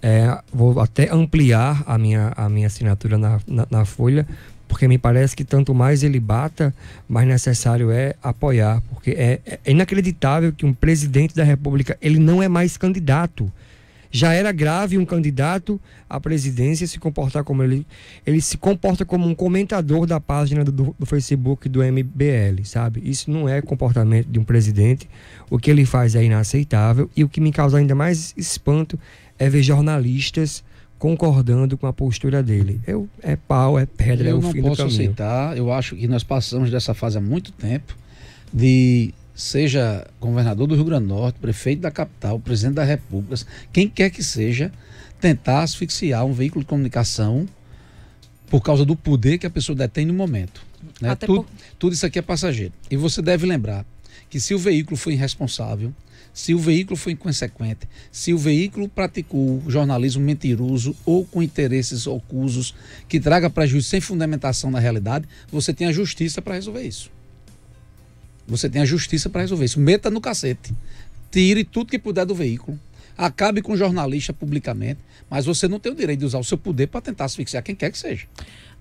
é, vou até ampliar a minha, a minha assinatura na, na, na, Folha, porque me parece que tanto mais ele bata, mais necessário é apoiar, porque é, é inacreditável que um presidente da República, ele não é mais candidato, já era grave um candidato à presidência se comportar como ele. Ele se comporta como um comentador da página do, do, Facebook do MBL, sabe? Isso não é comportamento de um presidente. O que ele faz é inaceitável. E o que me causa ainda mais espanto é ver jornalistas concordando com a postura dele. Eu, é pau, é pedra, eu é o fim do caminho. Eu não posso aceitar. Eu acho que nós passamos dessa fase há muito tempo de seja governador do Rio Grande do Norte, prefeito da capital, presidente da República, quem quer que seja, tentar asfixiar um veículo de comunicação por causa do poder que a pessoa detém no momento. Né? Tudo, por... tudo isso aqui é passageiro. E você deve lembrar que se o veículo foi irresponsável, se o veículo foi inconsequente, se o veículo praticou jornalismo mentiroso ou com interesses ocusos que traga prejuízo sem fundamentação na realidade, você tem a justiça para resolver isso. Você tem a justiça para resolver isso. Meta no cacete. Tire tudo que puder do veículo. Acabe com o jornalista publicamente. Mas você não tem o direito de usar o seu poder para tentar asfixiar quem quer que seja.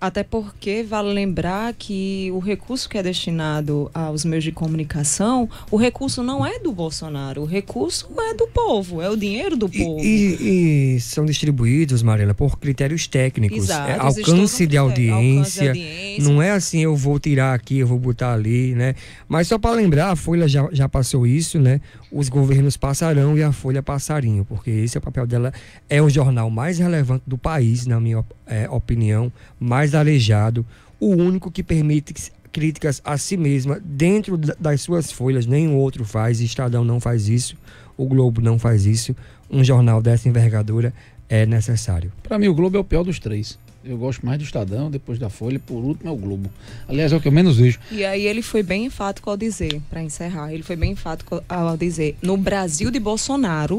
Até porque vale lembrar que o recurso que é destinado aos meios de comunicação, o recurso não é do Bolsonaro, o recurso é do povo, é o dinheiro do povo. E, e, e são distribuídos, Marina, por critérios técnicos. Exato, é, alcance, de audiência, alcance de audiência. Não é assim, eu vou tirar aqui, eu vou botar ali, né? Mas só para lembrar, a Folha já, já passou isso, né? Os governos passarão e a Folha passarinho, porque esse é o papel dela. É o jornal mais relevante do país, na minha opinião é, opinião, mais aleijado, o único que permite críticas a si mesma dentro das suas folhas, nenhum outro faz, Estadão não faz isso, o Globo não faz isso, um jornal dessa envergadura é necessário. Para mim, o Globo é o pior dos três. Eu gosto mais do Estadão, depois da Folha, por último é o Globo. Aliás, é o que eu menos vejo. E aí ele foi bem enfático ao dizer, para encerrar, ele foi bem enfático ao dizer: no Brasil de Bolsonaro,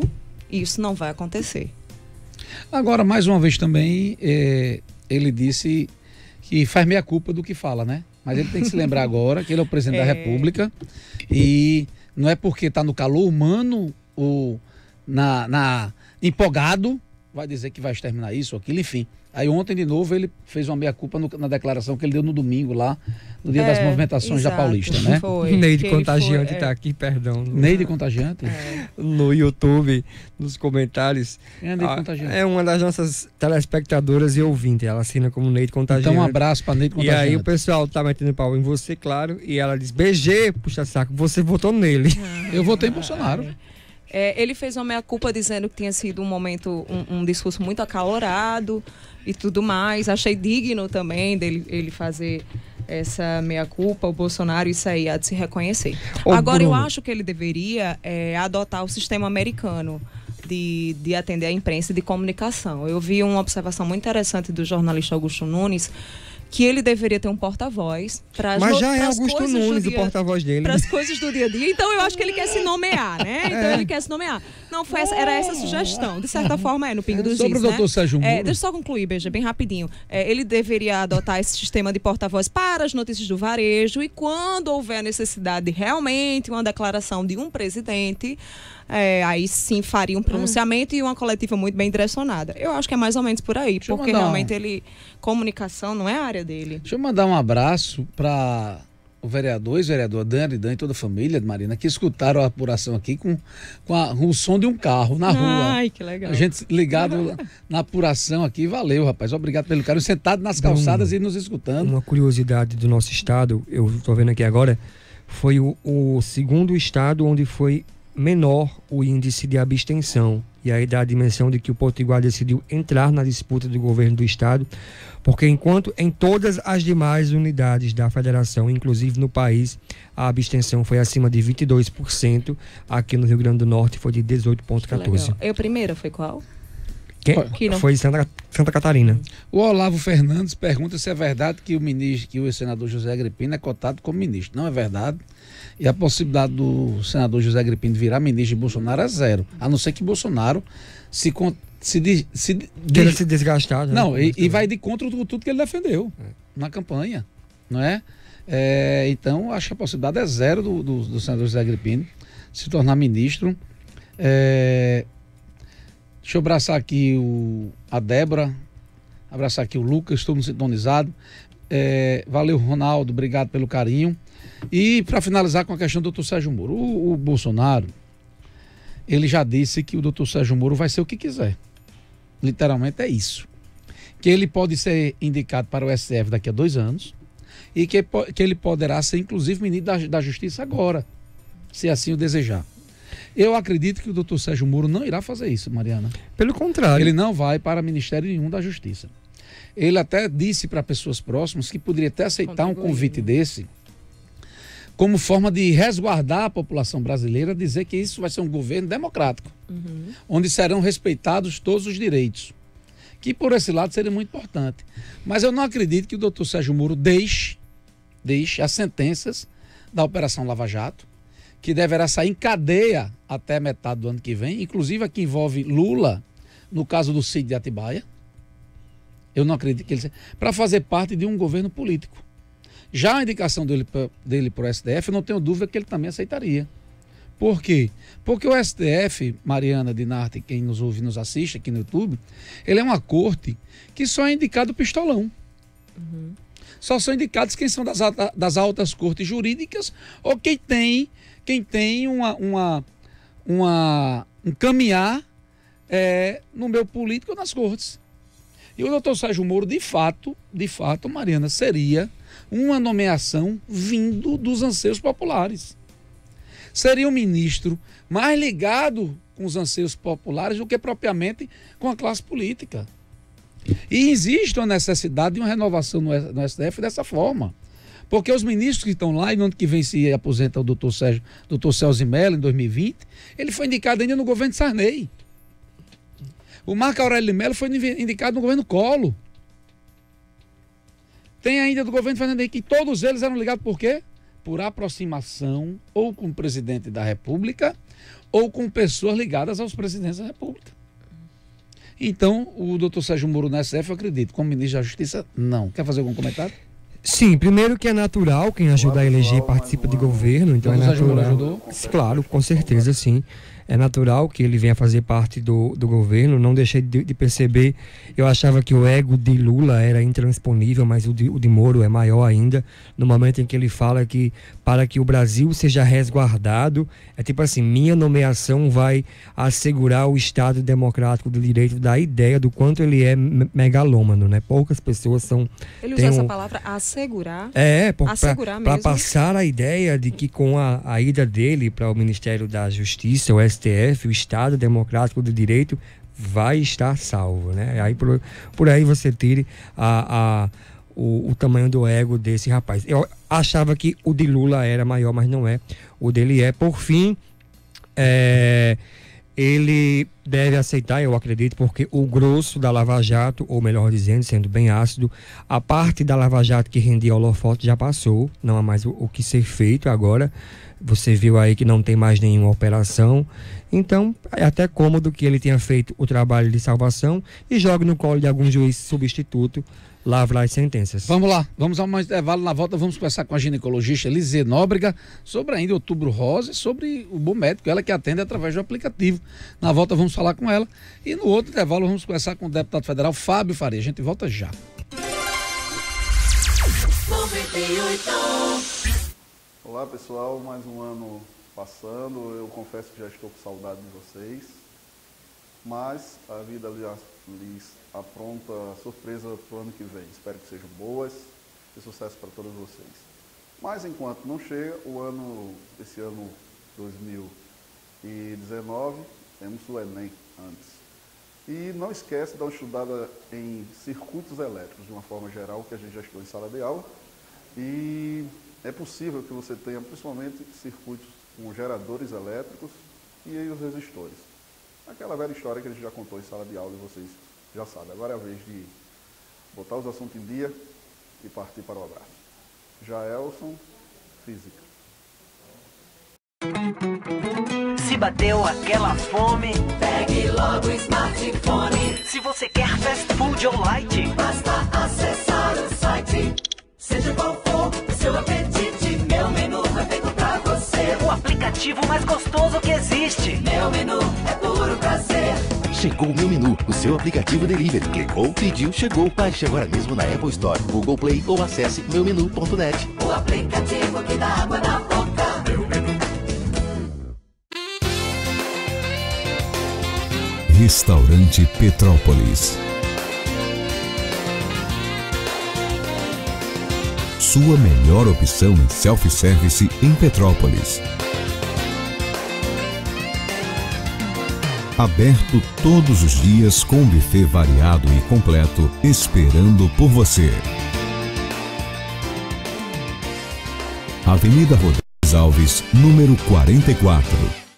isso não vai acontecer. Agora, mais uma vez também, é, ele disse que faz meia culpa do que fala, né? Mas ele tem que se lembrar agora que ele é o presidente é... da República e não é porque está no calor humano ou na, na empolgado vai dizer que vai exterminar isso, aquilo, enfim. Aí ontem, de novo, ele fez uma meia-culpa na declaração que ele deu no domingo lá, no dia é, das movimentações exato, da Paulista, né? Foi, Neide Contagiante está é. aqui, perdão. Lu. Neide Contagiante? É. No YouTube, nos comentários. É, Neide ah, Contagiante. é uma das nossas telespectadoras e ouvintes. Ela assina como Neide Contagiante. Então um abraço para Neide Contagiante. E aí o pessoal tá metendo pau em você, claro. E ela diz, BG, puxa saco, você votou nele. Ah. Eu votei em Bolsonaro. É, ele fez uma meia-culpa dizendo que tinha sido um momento, um, um discurso muito acalorado, e tudo mais. Achei digno também dele ele fazer essa meia culpa, o Bolsonaro, isso aí há de se reconhecer. Ô, Agora, Bruno. eu acho que ele deveria é, adotar o sistema americano. De, de, atender a imprensa e de comunicação. Eu vi uma observação muito interessante do jornalista Augusto Nunes que ele deveria ter um porta-voz para Mas já é Augusto Nunes dia, o porta-voz dele. Para as coisas do dia a dia. Então eu acho que ele quer se nomear, né? Então é. ele quer se nomear. Não, foi essa, era essa a sugestão. De certa forma, é no pingo é, dos Sobre o né? doutor né? Sérgio É, deixa eu só concluir, Beija, bem rapidinho. É, ele deveria adotar esse sistema de porta-voz para as notícias do varejo e quando houver necessidade realmente uma declaração de um presidente, é, aí sim faria um hum. pronunciamento hum. e uma coletiva muito bem direcionada. Eu acho que é mais ou menos por aí, Deixa porque realmente ele comunicação não é área história dele. Deixa eu mandar um abraço para o vereador, ex-vereador Dani, Dani e toda a família de Marina, que escutaram a apuração aqui com, com, a, com, o som de um carro na rua. Ai, que legal. A gente ligado na apuração aqui, valeu, rapaz. Obrigado pelo carinho, sentado nas calçadas e nos escutando. Uma curiosidade do nosso estado, eu estou vendo aqui agora, foi o, o segundo estado onde foi menor o índice de abstenção. E aí dá a dimensão de que o Potiguar decidiu entrar na disputa do governo do estado, porque enquanto em todas as demais unidades da federação, inclusive no país, a abstenção foi acima de 22%, aqui no Rio Grande do Norte foi de 18.14. E o primeiro, foi qual? Quem? Foi Santa, Santa Catarina. O Olavo Fernandes pergunta se é verdade que o ministro, que o senador José Agripino é cotado como ministro. Não é verdade. E a possibilidade do senador José Agripino virar ministro de Bolsonaro é zero. A não ser que Bolsonaro se. se, de, se, se desgastar. Né? Não, e, e, vai de contra tudo que ele defendeu é. na campanha. Não é? é? Então, acho que a possibilidade é zero do, do, do senador José Agripino se tornar ministro. É, deixa eu abraçar aqui o, a Débora, abraçar aqui o Lucas, estou sintonizado. É, valeu, Ronaldo, obrigado pelo carinho. E para finalizar com a questão do Dr. Sérgio Moro, o, o, Bolsonaro, ele já disse que o Dr. Sérgio Moro vai ser o que quiser. Literalmente é isso. Que ele pode ser indicado para o STF daqui a dois anos e que, que ele poderá ser, inclusive, ministro da, da Justiça agora, se assim o desejar. Eu acredito que o doutor Sérgio Moro não irá fazer isso, Mariana. Pelo contrário. Ele não vai para Ministério nenhum da Justiça. Ele até disse para pessoas próximas que poderia até aceitar um convite desse como forma de resguardar a população brasileira, dizer que isso vai ser um governo democrático, uhum. onde serão respeitados todos os direitos. Que por esse lado seria muito importante. Mas eu não acredito que o doutor Sérgio Moro deixe, deixe as sentenças da Operação Lava Jato, que deverá sair em cadeia até metade do ano que vem, inclusive a que envolve Lula, no caso do Cid de Atibaia. Eu não acredito que ele. para fazer parte de um governo político. Já a indicação dele para o STF, eu não tenho dúvida que ele também aceitaria. Por quê? Porque o STF, Mariana Dinarte, quem nos ouve e nos assiste aqui no YouTube, ele é uma corte que só é indicado pistolão. Uhum. Só são indicados quem são das, das altas cortes jurídicas ou quem tem, quem tem uma, uma, uma um caminhar é, no meu político ou nas cortes. E o doutor Sérgio Moro, de fato, de fato, Mariana, seria uma nomeação vindo dos anseios populares. Seria um ministro mais ligado com os anseios populares do que propriamente com a classe política. E existe uma necessidade de uma renovação no STF dessa forma. Porque os ministros que estão lá, e no ano que vem se aposenta o doutor Sérgio, doutor Celso Mello, em 2020, ele foi indicado ainda no governo de Sarney. O Marco Aurélio Mello foi indicado no governo Colo. Tem ainda do governo Fernando Henrique, todos eles eram ligados por quê? Por aproximação ou com o presidente da República ou com pessoas ligadas aos presidentes da República. Então, o doutor Sérgio Moro na SF, eu acredito, como ministro da Justiça, não. Quer fazer algum comentário? Sim, primeiro que é natural quem ajuda a eleger participa de governo, então é natural. Claro, com certeza, sim. É natural que ele venha fazer parte do, do governo, não deixei de, de perceber. Eu achava que o ego de Lula era intransponível, mas o de, o de Moro é maior ainda. No momento em que ele fala que para que o Brasil seja resguardado, é tipo assim: minha nomeação vai assegurar o Estado democrático de direito, da ideia do quanto ele é megalômano, né? Poucas pessoas são. Ele usa um... essa palavra assegurar. É, para passar a ideia de que com a, a ida dele para o Ministério da Justiça, o STF, STF, o Estado Democrático de Direito, vai estar salvo, né? Aí por, por aí você tire a, a o, o, tamanho do ego desse rapaz. Eu achava que o de Lula era maior, mas não é. O dele é. Por fim, é, ele deve aceitar, eu acredito, porque o grosso da Lava Jato, ou melhor dizendo, sendo bem ácido, a parte da Lava Jato que rendia holofote já passou, não há mais o que ser feito agora. Você viu aí que não tem mais nenhuma operação. Então, é até cômodo que ele tenha feito o trabalho de salvação e jogue no colo de algum juiz substituto lavrar as sentenças. Vamos lá, vamos a mais intervalo. Na volta, vamos conversar com a ginecologista Elise Nóbrega sobre ainda Outubro Rosa e sobre o bom médico, ela que atende através do aplicativo. Na volta, vamos falar com ela. E no outro intervalo, vamos conversar com o deputado federal Fábio Faria. A gente volta já. 98. Olá, pessoal. Mais um ano passando. Eu confesso que já estou com saudade de vocês. Mas a vida lhes a pronta surpresa para o ano que vem. Espero que sejam boas e sucesso para todos vocês. Mas enquanto não chega, o ano, esse ano 2019, temos o Enem antes. E não esquece de dar uma estudada em circuitos elétricos, de uma forma geral, que a gente já estudou em sala de aula. E é possível que você tenha, principalmente, circuitos com geradores elétricos e aí os resistores. Aquela velha história que a gente já contou em sala de aula e vocês já sabe, agora é a vez de botar os assuntos em dia e partir para o abraço. Jaelson, Física. Se bateu aquela fome, pegue logo o smartphone. Se você quer fast food ou light, basta acessar o site. Seja qual for o seu apetite, meu menu prazer. O aplicativo mais gostoso que existe. Meu menu é puro prazer. Chegou o Meu Menu, o seu aplicativo delivery. Clicou, pediu, chegou. Baixe agora mesmo na Apple Store, Google Play ou acesse meumenu.net. O aplicativo que dá água na boca. Meu Menu. Restaurante Petrópolis. sua melhor opção em self-service em Petrópolis. Aberto todos os dias com buffet variado e completo, esperando por você. Avenida Rodrigues Alves, número 44.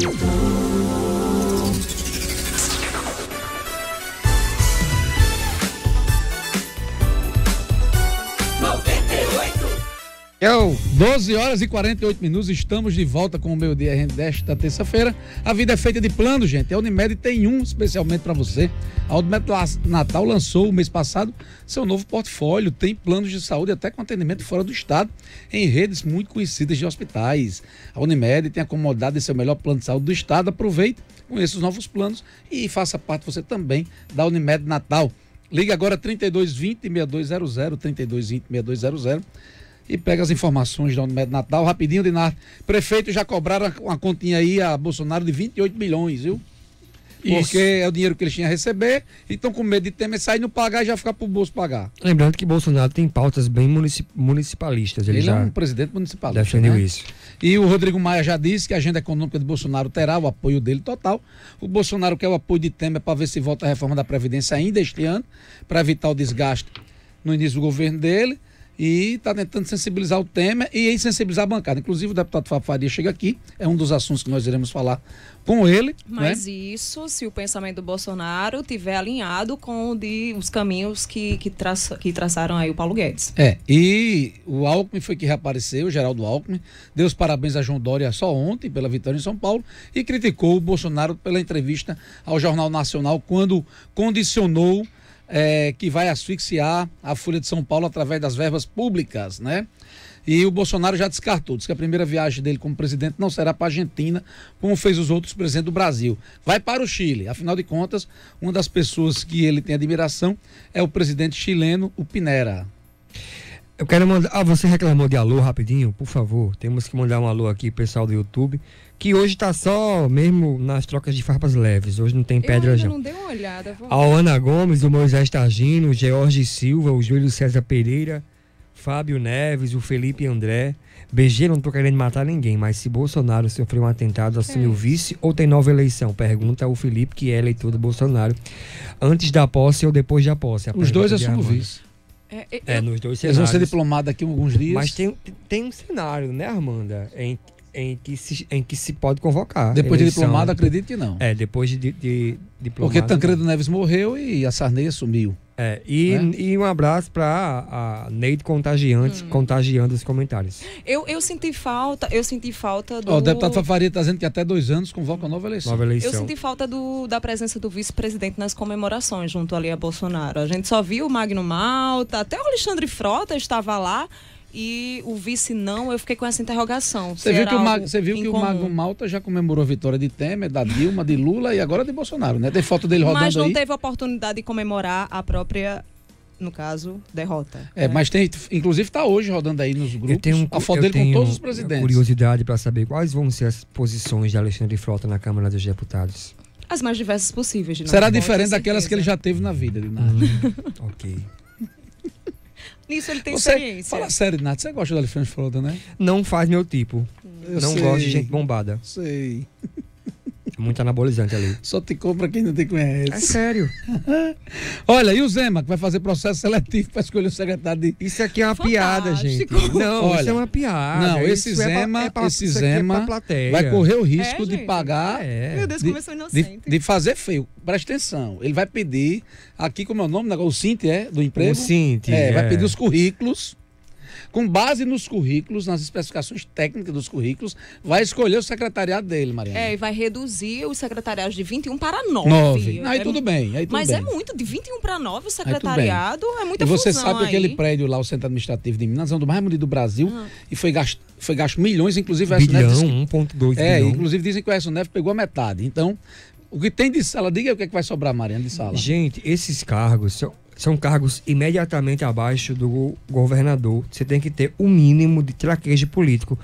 you É Eu, 12 horas e 48 minutos, estamos de volta com o meu dia desta terça-feira. A vida é feita de plano, gente. A Unimed tem um especialmente para você. A Unimed Natal lançou o mês passado seu novo portfólio. Tem planos de saúde até com atendimento fora do estado, em redes muito conhecidas de hospitais. A Unimed tem acomodado esse é o melhor plano de saúde do estado. Aproveite, conheça os novos planos e faça parte você também da Unimed Natal. Liga agora 3220 6200, 3220 6200 e pega as informações da Unimed Natal. Rapidinho, Dinar. Prefeito já cobraram uma continha aí a Bolsonaro de 28 milhões, viu? Porque Isso. é o dinheiro que eles tinham a receber e estão com medo de Temer sair não pagar e já ficar pro bolso pagar. Lembrando que Bolsonaro tem pautas bem municip municipalistas. Ele, ele é já é um presidente municipalista. Defendeu né? isso. E o Rodrigo Maia já disse que a agenda econômica de Bolsonaro terá o apoio dele total. O Bolsonaro quer o apoio de Temer para ver se volta a reforma da Previdência ainda este ano, para evitar o desgaste no início do governo dele e está tentando sensibilizar o tema e sensibilizar a bancada. Inclusive, o deputado Fafaria chega aqui, é um dos assuntos que nós iremos falar com ele. Né? Mas né? isso, se o pensamento do Bolsonaro tiver alinhado com de, os caminhos que, que, traça, que traçaram aí o Paulo Guedes. É, e o Alckmin foi que reapareceu, o Geraldo Alckmin, deu os parabéns a João Dória só ontem pela vitória em São Paulo e criticou o Bolsonaro pela entrevista ao Jornal Nacional quando condicionou é, que vai asfixiar a Folha de São Paulo através das verbas públicas, né? E o Bolsonaro já descartou, disse que a primeira viagem dele como presidente não será para a Argentina, como fez os outros presidentes do Brasil. Vai para o Chile. Afinal de contas, uma das pessoas que ele tem admiração é o presidente chileno, o Pinera. Eu quero mandar. Ah, você reclamou de alô rapidinho? Por favor, temos que mandar um alô aqui, pessoal do YouTube que hoje está só mesmo nas trocas de farpas leves. Hoje não tem pedra já. não dei uma olhada. Vou... A Ana Gomes, o Moisés Targino, o George Silva, o Júlio César Pereira, Fábio Neves, o Felipe André. BG, não tô querendo matar ninguém, mas se Bolsonaro sofreu um atentado, assume é. o vice ou tem nova eleição? Pergunta o Felipe, que é eleitor do Bolsonaro. Antes da posse ou depois da posse? Os dois assumem é o vice. É, é, é, nos dois cenários. Eles vão ser diplomados aqui alguns dias. Mas tem, tem um cenário, né, Armanda? Em, em que se, em que se pode convocar. Depois eleição. de diplomado, né? acredito que não. É, depois de, de, de diplomado. Porque Tancredo Neves morreu e a Sarney assumiu. É, e, né? e um abraço para a Neide contagiante, hum. contagiando os comentários. Eu, eu senti falta, eu senti falta do. Oh, o deputado Fafaria está dizendo que até dois anos convoca nova eleição. Nova eleição. Eu senti falta do, da presença do vice-presidente nas comemorações junto ali a Bolsonaro. A gente só viu o Magno Malta, até o Alexandre Frota estava lá, e o vice não, eu fiquei com essa interrogação. Você viu, que o, Mag, viu que o Magno Malta já comemorou a vitória de Temer, da Dilma, de Lula e agora de Bolsonaro, né? Tem foto dele rodando aí. Mas não aí. teve oportunidade de comemorar a própria no caso, derrota. É, né? mas tem, inclusive está hoje rodando aí nos grupos eu tenho, a foto dele com todos os presidentes. curiosidade para saber quais vão ser as posições de Alexandre Frota na Câmara dos Deputados. As mais diversas possíveis. Será diferente daquelas que ele já teve na vida. Hum, ok. Nisso ele tem você, experiência. Fala sério, Nath, você gosta do Alexandre Frota, né? Não faz meu tipo. Eu não sei. gosto de gente bombada. Sei muito anabolizante ali. Só te compra quem não te conhece. É sério. Olha, e o Zema, que vai fazer processo seletivo para escolher o secretário de. Isso aqui é uma Fantástico. piada, gente. Não, Olha, isso é uma piada. Não, esse isso é Zema, é pra, é pra, esse Zema é vai correr o risco é, de pagar. É. Meu Deus, começou eu inocente. De, de, fazer feio. Presta atenção. Ele vai pedir, aqui como é o nome, o Cinti é, do emprego? O Cinti. vai pedir os currículos com base nos currículos, nas especificações técnicas dos currículos, vai escolher o secretariado dele, Mariana. É, e vai reduzir os secretariados de 21 para 9. 9. É aí, é, tudo bem, aí tudo mas bem. Mas é muito, de 21 para 9 o secretariado, é muita e você sabe aí. aquele prédio lá, o Centro Administrativo de Minas, é um dos mais bonitos do Brasil, ah. e foi gasto, foi gasto milhões, inclusive... Bilhão, 1.2 É, bilhão. inclusive dizem que o Edson Neves pegou a metade. Então, o que tem de sala, diga o que, é que vai sobrar, Mariana, de sala. Gente, esses cargos são, são cargos imediatamente abaixo do governador. Você tem que ter o um mínimo de traquejo político.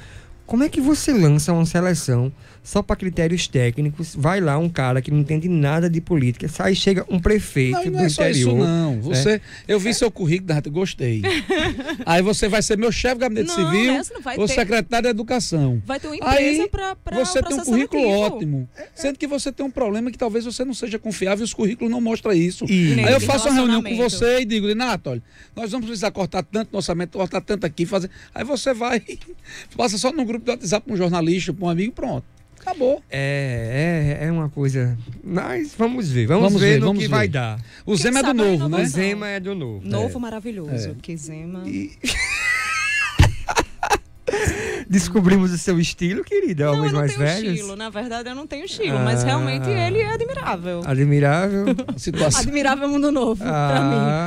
Como é que você lança uma seleção só para critérios técnicos, vai lá um cara que não entende nada de política, sai chega um prefeito não, não do é interior. Isso não, né? você, é. eu vi seu currículo, gostei. Aí você vai ser meu chefe de gabinete não, civil, ou ter... secretário de educação. Vai ter uma empresa Aí, pra, pra você tem um currículo ótimo, é, é. sendo que você tem um problema que talvez você não seja confiável e os currículos não mostram isso. E... Aí eu faço uma reunião com você e digo, Renata, olha, nós vamos precisar cortar tanto no orçamento, cortar tanto aqui, fazer. Aí você vai, passa só num grupo de WhatsApp para um jornalista, para um amigo, pronto. Acabou. É, é, é uma coisa. Mas vamos ver. Vamos, vamos ver, ver, no vamos que ver. vai dar. O Quem Zema é do novo, né? O Zema é do novo. Novo é. maravilhoso. É. Porque Zema. E... Descobrimos o seu estilo, querida. Não, homens eu não mais tenho velhos. estilo. Na verdade, eu não tenho estilo, ah, mas realmente ele é admirável. Admirável. Situação... Admirável mundo novo, ah,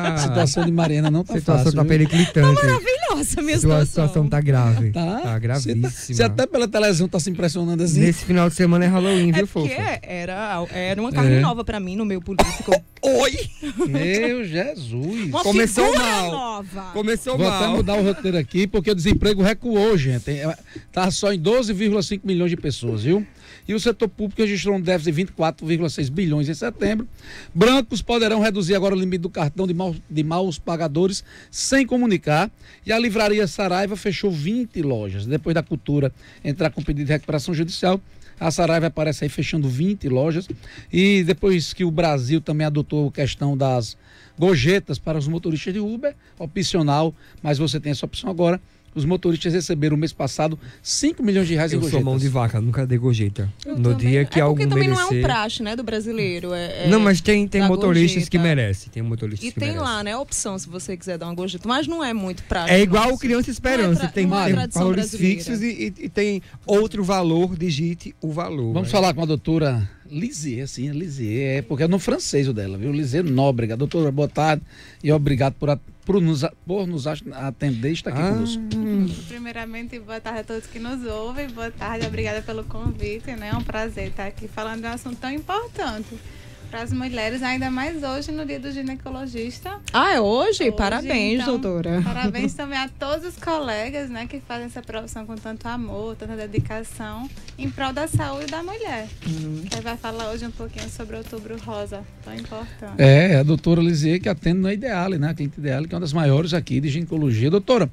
pra mim. A situação de Mariana não tá situação fácil. Situação tá periclitante. Tá maravilhosa mesmo. situação. situação tá grave. Tá. Tá, tá- gravíssima. Você, tá, até pela televisão tá se impressionando assim. Nesse final de semana é Halloween, é viu, fofa? Era, era uma carne é. nova pra mim no meio político. Oi! Meu Jesus. Uma Começou mal. Nova. Começou Vou mal. Vou até mudar o roteiro aqui, porque o desemprego recuou, gente está é, só em 12,5 milhões de pessoas, viu? E o setor público registrou um déficit de 24,6 bilhões em setembro. Brancos poderão reduzir agora o limite do cartão de maus, de maus pagadores sem comunicar. E a livraria Saraiva fechou 20 lojas. Depois da cultura entrar com pedido de recuperação judicial, a Saraiva aparece aí fechando 20 lojas. E depois que o Brasil também adotou a questão das gorjetas para os motoristas de Uber, opcional, mas você tem essa opção agora. Os motoristas receberam no mês passado 5 milhões de reais eu em gorjetas. Eu sou mão de vaca, nunca dei gorjeta. Eu no também. dia é que é algum merecer... também não é um praxe, né, do brasileiro. É, é não, mas tem, tem motoristas gorjeta. que merecem. Tem motoristas e que tem merecem. lá, né, a opção se você quiser dar uma gorjeta. Mas não é muito praxe. É igual o Criança Esperança. É, é tem, tem valores fixos e, e, e, tem outro valor, digite o valor. Vamos falar com a doutora Lisier, sim, Lisier. É porque é no francês o dela, viu? Lisier Nóbrega. Doutora, boa tarde e obrigado por... A por nos, por nos atender está aqui ah. conosco. Primeiramente, boa tarde a todos que nos ouvem. Boa tarde, obrigada pelo convite. Né? É um prazer estar aqui falando de um assunto tão importante para as mulheres, ainda mais hoje no dia do ginecologista. Ah, é hoje? hoje parabéns, então, doutora. Parabéns também a todos os colegas né, que fazem essa profissão com tanto amor, tanta dedicação, em prol da saúde da mulher. Uhum. Você vai falar hoje um pouquinho sobre o outubro rosa, tão importante. É, é a doutora Lizier que atende na Ideale, né? A clínica Ideale, que é uma das maiores aqui de ginecologia. Doutora,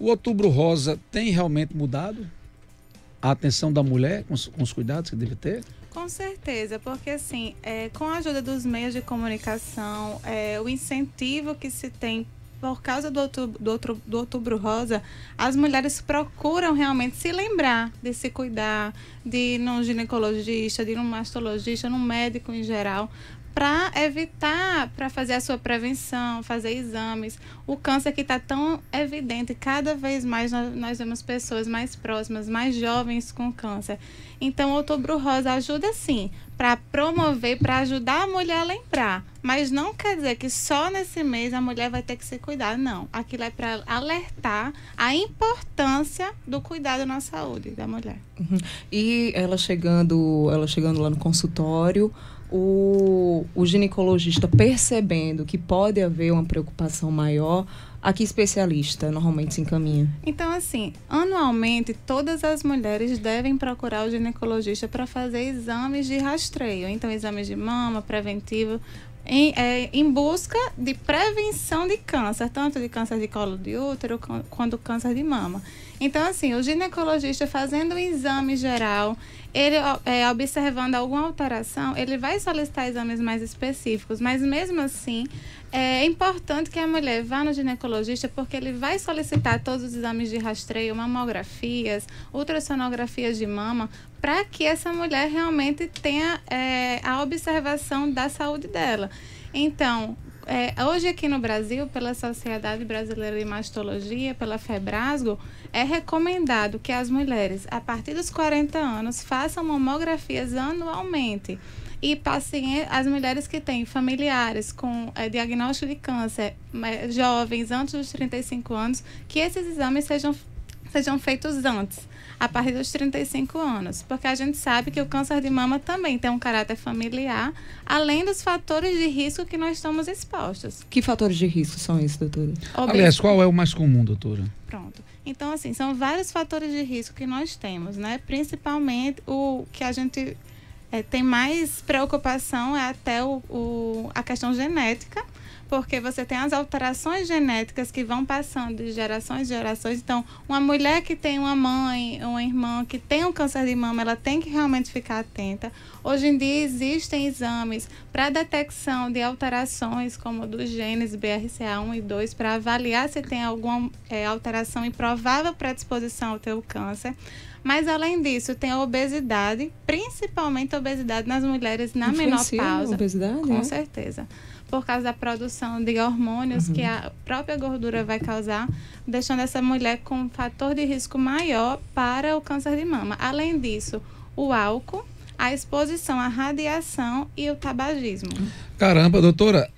o outubro rosa tem realmente mudado? A atenção da mulher com os, com os cuidados que deve ter? Com certeza, porque assim, é, com a ajuda dos meios de comunicação, é, o incentivo que se tem por causa do outubro, do, outro do outubro rosa, as mulheres procuram realmente se lembrar de se cuidar, de ir num ginecologista, de ir num mastologista, num médico em geral, para evitar, para fazer a sua prevenção, fazer exames. O câncer que está tão evidente, cada vez mais nós, nós vemos pessoas mais próximas, mais jovens com câncer. Então, o outubro rosa ajuda sim, para promover, para ajudar a mulher a lembrar. Mas não quer dizer que só nesse mês a mulher vai ter que se cuidar, não. Aquilo é para alertar a importância do cuidado na saúde da mulher. Uhum. E ela chegando, ela chegando lá no consultório, o, o ginecologista percebendo que pode haver uma preocupação maior, a que especialista normalmente se encaminha? Então, assim, anualmente todas as mulheres devem procurar o ginecologista para fazer exames de rastreio. Então, exames de mama, preventivo, em, é, em, busca de prevenção de câncer, tanto de câncer de colo de útero quanto câncer de mama. Então, assim, o ginecologista fazendo um exame geral, ele é, observando alguma alteração, ele vai solicitar exames mais específicos, mas mesmo assim é importante que a mulher vá no ginecologista porque ele vai solicitar todos os exames de rastreio, mamografias, ultrassonografias de mama, para que essa mulher realmente tenha é, a observação da saúde dela. Então, é, hoje aqui no Brasil, pela Sociedade Brasileira de Mastologia, pela Febrasgo, é recomendado que as mulheres, a partir dos 40 anos, façam mamografias anualmente. E pacientes, as mulheres que têm familiares com é, diagnóstico de câncer, é, jovens antes dos 35 anos, que esses exames sejam, sejam feitos antes a partir dos 35 anos, porque a gente sabe que o câncer de mama também tem um caráter familiar, além dos fatores de risco que nós estamos expostos. Que fatores de risco são esses, doutora? Obis... Aliás, qual é o mais comum, doutora? Pronto. Então, assim, são vários fatores de risco que nós temos, né? Principalmente o que a gente é, tem mais preocupação é até o, o a questão genética porque você tem as alterações genéticas que vão passando de gerações em gerações. Então, uma mulher que tem uma mãe, uma irmã que tem um câncer de mama, ela tem que realmente ficar atenta. Hoje em dia existem exames para detecção de alterações, como dos genes BRCA1 e 2, para avaliar se tem alguma é, alteração e provável predisposição ao teu câncer. Mas além disso, tem a obesidade, principalmente a obesidade nas mulheres na Influencia menopausa. Obesidade, com é? certeza por causa da produção de hormônios uhum. que a própria gordura vai causar, deixando essa mulher com um fator de risco maior para o câncer de mama. Além disso, o álcool, a exposição à radiação e o tabagismo. Caramba, doutora,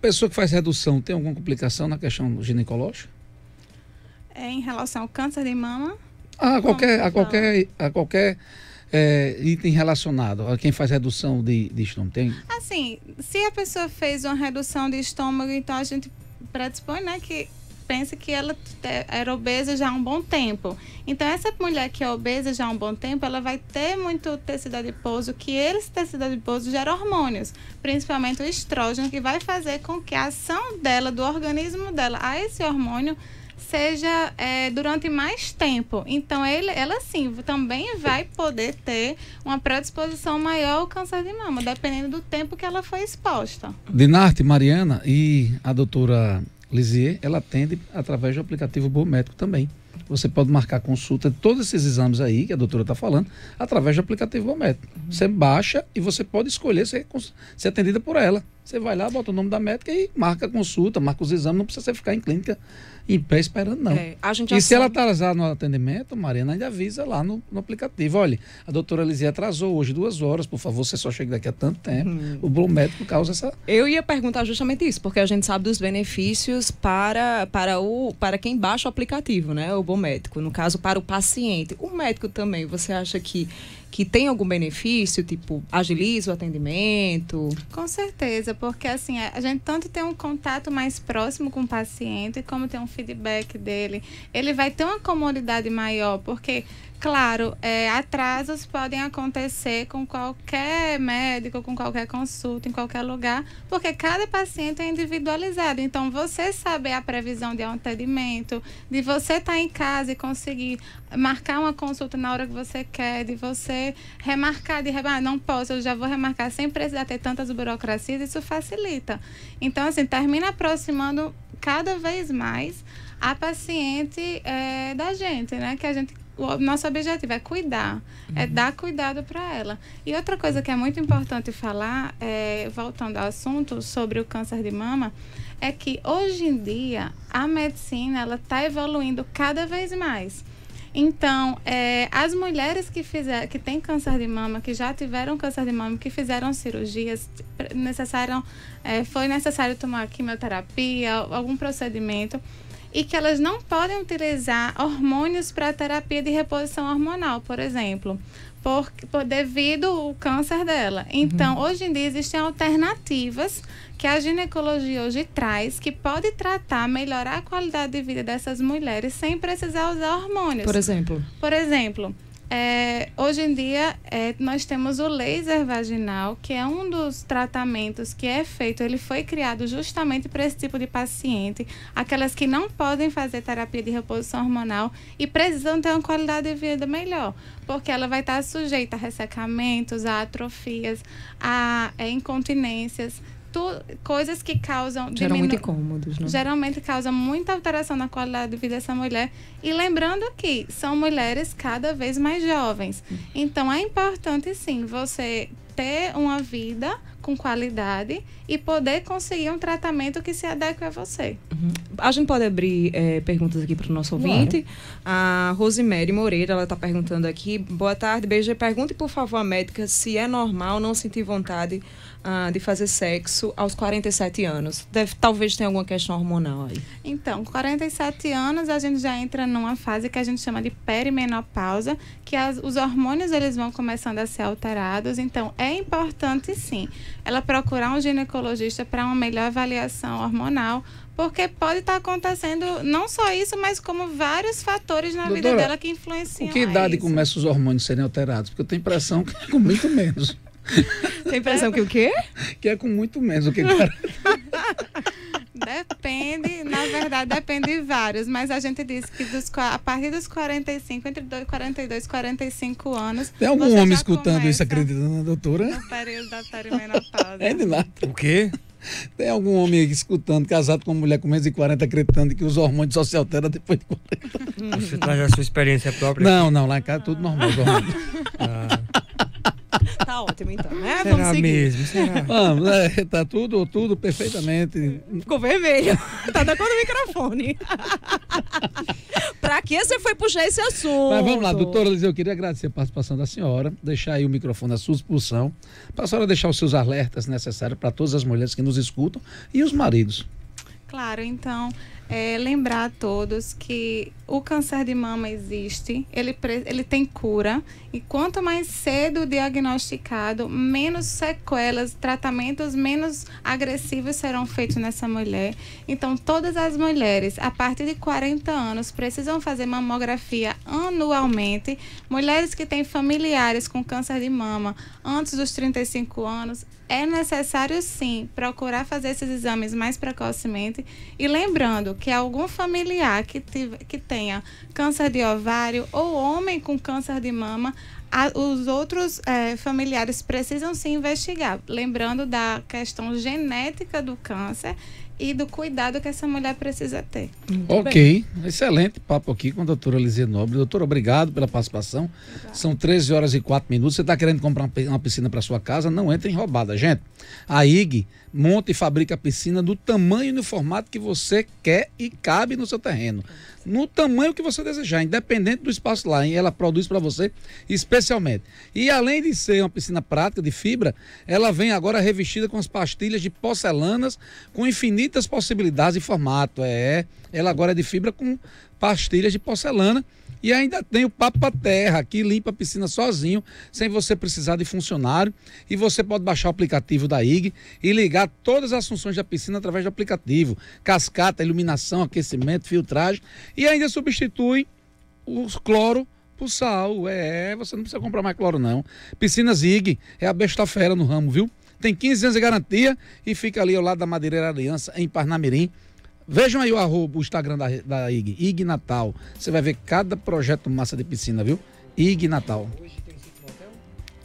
pessoa que faz redução tem alguma complicação na questão ginecológica? É em relação ao câncer de mama? Ah, a qualquer, a qualquer, a qualquer é, item relacionado? a Quem faz redução de, de estômago? Tem? Assim, se a pessoa fez uma redução de estômago, então a gente predispõe, né, que pensa que ela era obesa já há um bom tempo. Então, essa mulher que é obesa já há um bom tempo, ela vai ter muito tecido adiposo, que esse tecido adiposo gera hormônios, principalmente o estrógeno, que vai fazer com que a ação dela, do organismo dela a esse hormônio, seja é, durante mais tempo. Então, ele, ela sim também vai poder ter uma predisposição maior ao câncer de mama, dependendo do tempo que ela foi exposta. Dinarte, Mariana e a doutora Lisier, ela atende através do aplicativo Biométrico também. Você pode marcar consulta de todos esses exames aí que a doutora está falando através do aplicativo Biométrico. Uhum. Você baixa e você pode escolher ser, ser atendida por ela. Você vai lá, bota o nome da médica e marca a consulta, marca os exames, não precisa você ficar em clínica em pé esperando, não. É, e se sabe. ela atrasar tá no atendimento, Mariana ainda avisa lá no, no aplicativo. Olha, a doutora Lizia atrasou hoje duas horas, por favor, você só chega daqui a tanto tempo. Hum. O bom Médico causa essa. Eu ia perguntar justamente isso, porque a gente sabe dos benefícios para, para, o, para quem baixa o aplicativo, né? O bom Médico. No caso, para o paciente. O médico também, você acha que que tem algum benefício, tipo, agiliza o atendimento? Com certeza, porque assim, a gente tanto tem um contato mais próximo com o paciente, como tem um feedback dele, ele vai ter uma comodidade maior, porque Claro, é, atrasos podem acontecer com qualquer médico, com qualquer consulta, em qualquer lugar, porque cada paciente é individualizado. Então, você saber a previsão de atendimento, de você estar tá em casa e conseguir marcar uma consulta na hora que você quer, de você remarcar, de ah, não posso, eu já vou remarcar sem precisar ter tantas burocracias, isso facilita. Então, assim, termina aproximando cada vez mais a paciente é, da gente, né? Que a gente o nosso objetivo é cuidar, é uhum. é dar cuidado para ela. E outra coisa que é muito importante falar, é, voltando ao assunto sobre o câncer de mama, é que hoje em dia a medicina ela está evoluindo cada vez mais. Então, é, as mulheres que, fizer, que têm câncer de mama, que já tiveram câncer de mama, que fizeram cirurgias, necessaram, é, foi necessário tomar quimioterapia, algum procedimento e que elas não podem utilizar hormônios para terapia de reposição hormonal, por exemplo, por, por devido ao câncer dela. Uhum. Então, uhum. hoje em dia existem alternativas que a ginecologia hoje traz que pode tratar, melhorar a qualidade de vida dessas mulheres sem precisar usar hormônios. Por exemplo. Por exemplo, é, hoje em dia, é, nós temos o laser vaginal, que é um dos tratamentos que é feito. Ele foi criado justamente para esse tipo de paciente, aquelas que não podem fazer terapia de reposição hormonal e precisam ter uma qualidade de vida melhor, porque ela vai estar sujeita a ressecamentos, a atrofias, a é, incontinências tu, coisas que causam. Geram muito incômodos, né? Geralmente causam muita alteração na qualidade de vida dessa mulher. E lembrando que são mulheres cada vez mais jovens. Então é importante, sim, você ter uma vida com qualidade e poder conseguir um tratamento que se adeque a você. Uhum. A gente pode abrir é, perguntas aqui para o nosso ouvinte. Claro. A Rosemary Moreira, ela está perguntando aqui. Boa tarde, beijo. Pergunte, por favor, à médica se é normal não sentir vontade ah, de fazer sexo aos 47 anos? Deve, talvez tenha alguma questão hormonal aí. Então, 47 anos a gente já entra numa fase que a gente chama de perimenopausa, que as, os hormônios eles vão começando a ser alterados. Então, é importante sim ela procurar um ginecologista para uma melhor avaliação hormonal, porque pode estar tá acontecendo não só isso, mas como vários fatores na Doutora, vida dela que influenciam. Com que idade começam os hormônios serem alterados? Porque eu tenho impressão que é com muito menos. Tem impressão é, que o quê? Que é com muito menos o que Depende, na verdade, depende de vários, mas a gente disse que dos, a partir dos 45, entre 42 e 45 anos. Tem algum homem escutando isso acreditando na doutora? No período da perimenopausa. É de lá. O quê? Tem algum homem escutando, casado com uma mulher com menos de 40, acreditando que os hormônios só se alteram depois de 40. Você traz a sua experiência própria? Não, não, lá em casa é tudo normal. Ah ótimo, então, né? Será Vamos seguir. mesmo, será? Vamos, é, tá tudo, tudo perfeitamente. Ficou vermelho. Tá da cor do microfone. pra que você foi puxar esse assunto? Mas vamos lá, doutora Liz, eu queria agradecer a participação da senhora, deixar aí o microfone à sua disposição, para a senhora deixar os seus alertas necessários para todas as mulheres que nos escutam e os maridos. Claro, então, é, lembrar a todos que o câncer de mama existe, ele, ele tem cura, e quanto mais cedo diagnosticado, menos sequelas, tratamentos menos agressivos serão feitos nessa mulher. Então, todas as mulheres a partir de 40 anos precisam fazer mamografia anualmente. Mulheres que têm familiares com câncer de mama antes dos 35 anos, é necessário sim procurar fazer esses exames mais precocemente. E lembrando que algum familiar que, tiver que tem tenha câncer de ovário ou homem com câncer de mama, a, os outros é, familiares precisam se investigar, lembrando da questão genética do câncer e do cuidado que essa mulher precisa ter. Muito ok, bem. excelente papo aqui com a doutora Lizia Nobre. Doutora, obrigado pela participação. Obrigado. São 13 horas e 4 minutos. Você está querendo comprar uma piscina para sua casa? Não entre em roubada, gente. A IG monta e fabrica a piscina do tamanho e no formato que você quer e cabe no seu terreno. No tamanho que você desejar, independente do espaço lá, hein? ela produz para você especialmente. E além de ser uma piscina prática de fibra, ela vem agora revestida com as pastilhas de porcelanas com infinitas possibilidades de formato. É, é. ela agora é de fibra com pastilhas de porcelana e ainda tem o Papa Terra, que limpa a piscina sozinho, sem você precisar de funcionário. E você pode baixar o aplicativo da IG e ligar todas as funções da piscina através do aplicativo: cascata, iluminação, aquecimento, filtragem. E ainda substitui o cloro por sal. É, você não precisa comprar mais cloro, não. Piscina IG é a besta fera no ramo, viu? Tem 15 anos de garantia e fica ali ao lado da Madeireira Aliança, em Parnamirim. Vejam aí o arroba, o Instagram da, da IG, IG Natal. Você vai ver cada projeto massa de piscina, viu? IG Natal. Hoje tem Sítios Motel?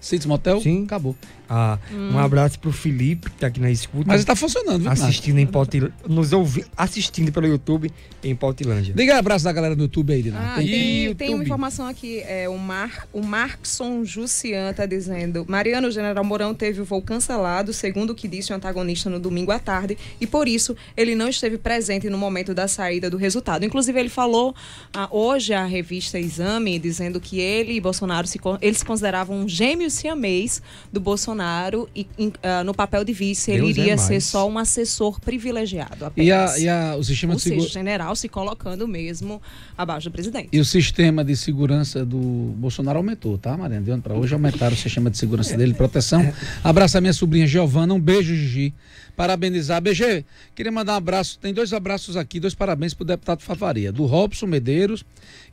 Sítios Motel? Sim. Acabou. Ah, hum. Um abraço pro Felipe, que tá aqui na escuta. Mas tá funcionando, viu? Assistindo em Pautil... Nos ouvi... assistindo pelo YouTube em Pautilândia. Liga um abraço da galera do YouTube aí, Dina. Ah, tem, tem, tem, uma informação aqui. É, o, Mar... o Markson Jussian tá dizendo: Mariano o General Mourão teve o voo cancelado, segundo o que disse o antagonista no domingo à tarde, e por isso ele não esteve presente no momento da saída do resultado. Inclusive, ele falou ah, hoje à revista Exame, dizendo que ele e Bolsonaro se, eles se consideravam um gêmeo siamês do Bolsonaro Bolsonaro e uh, no papel de vice Deus ele é iria é ser só um assessor privilegiado E, a, e a, o sistema de segura... o general se colocando mesmo abaixo do presidente. E o sistema de segurança do Bolsonaro aumentou, tá, Mariana? De ano para hoje aumentaram o sistema de segurança dele, proteção. É. Abraço a minha sobrinha Giovana, um beijo, Gigi parabenizar. BG, queria mandar um abraço, tem dois abraços aqui, dois parabéns para o deputado Favaria, do Robson Medeiros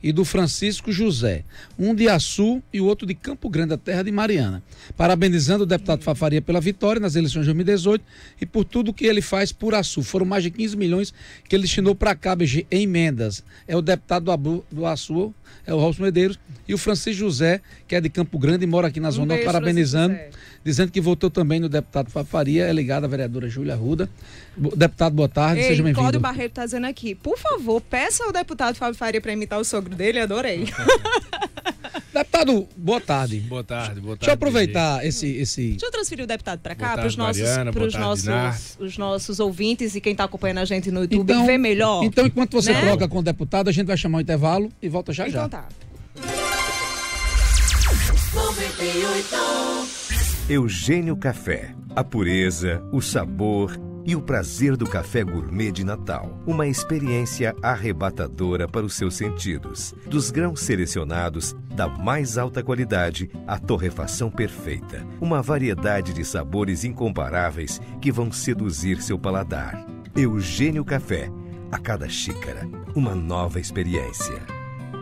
e do Francisco José. Um de Açu e o outro de Campo Grande, da terra de Mariana. Parabenizando o deputado Fafaria pela vitória nas eleições de 2018 e por tudo que ele faz por Açu. Foram mais de 15 milhões que ele destinou para cá, BG, em emendas. É o deputado do, Abu, é o Raul Medeiros, e o Francisco José, que é de Campo Grande e mora aqui na zona, um beijo, parabenizando, dizendo que votou também no deputado Faria, é ligado à vereadora Júlia Ruda, Deputado, boa tarde, Ei, seja bem-vindo. Cláudio Barreiro está dizendo aqui, por favor, peça ao deputado Fábio Faria para imitar o sogro dele, adorei. Deputado, boa tarde. Boa tarde, boa tarde. Deixa eu aproveitar esse, esse. Deixa eu transferir o deputado para cá, para os nossos, nossos, os nossos ouvintes e quem está acompanhando a gente no YouTube então, ver melhor. Então, enquanto você né? troca com o deputado, a gente vai chamar o intervalo e volta já então, já. Então tá. 98. Eugênio Café. A pureza, o sabor e o prazer do café gourmet de Natal. Uma experiência arrebatadora para os seus sentidos. Dos grãos selecionados, da mais alta qualidade, à torrefação perfeita. Uma variedade de sabores incomparáveis que vão seduzir seu paladar. Eugênio Café. A cada xícara, uma nova experiência.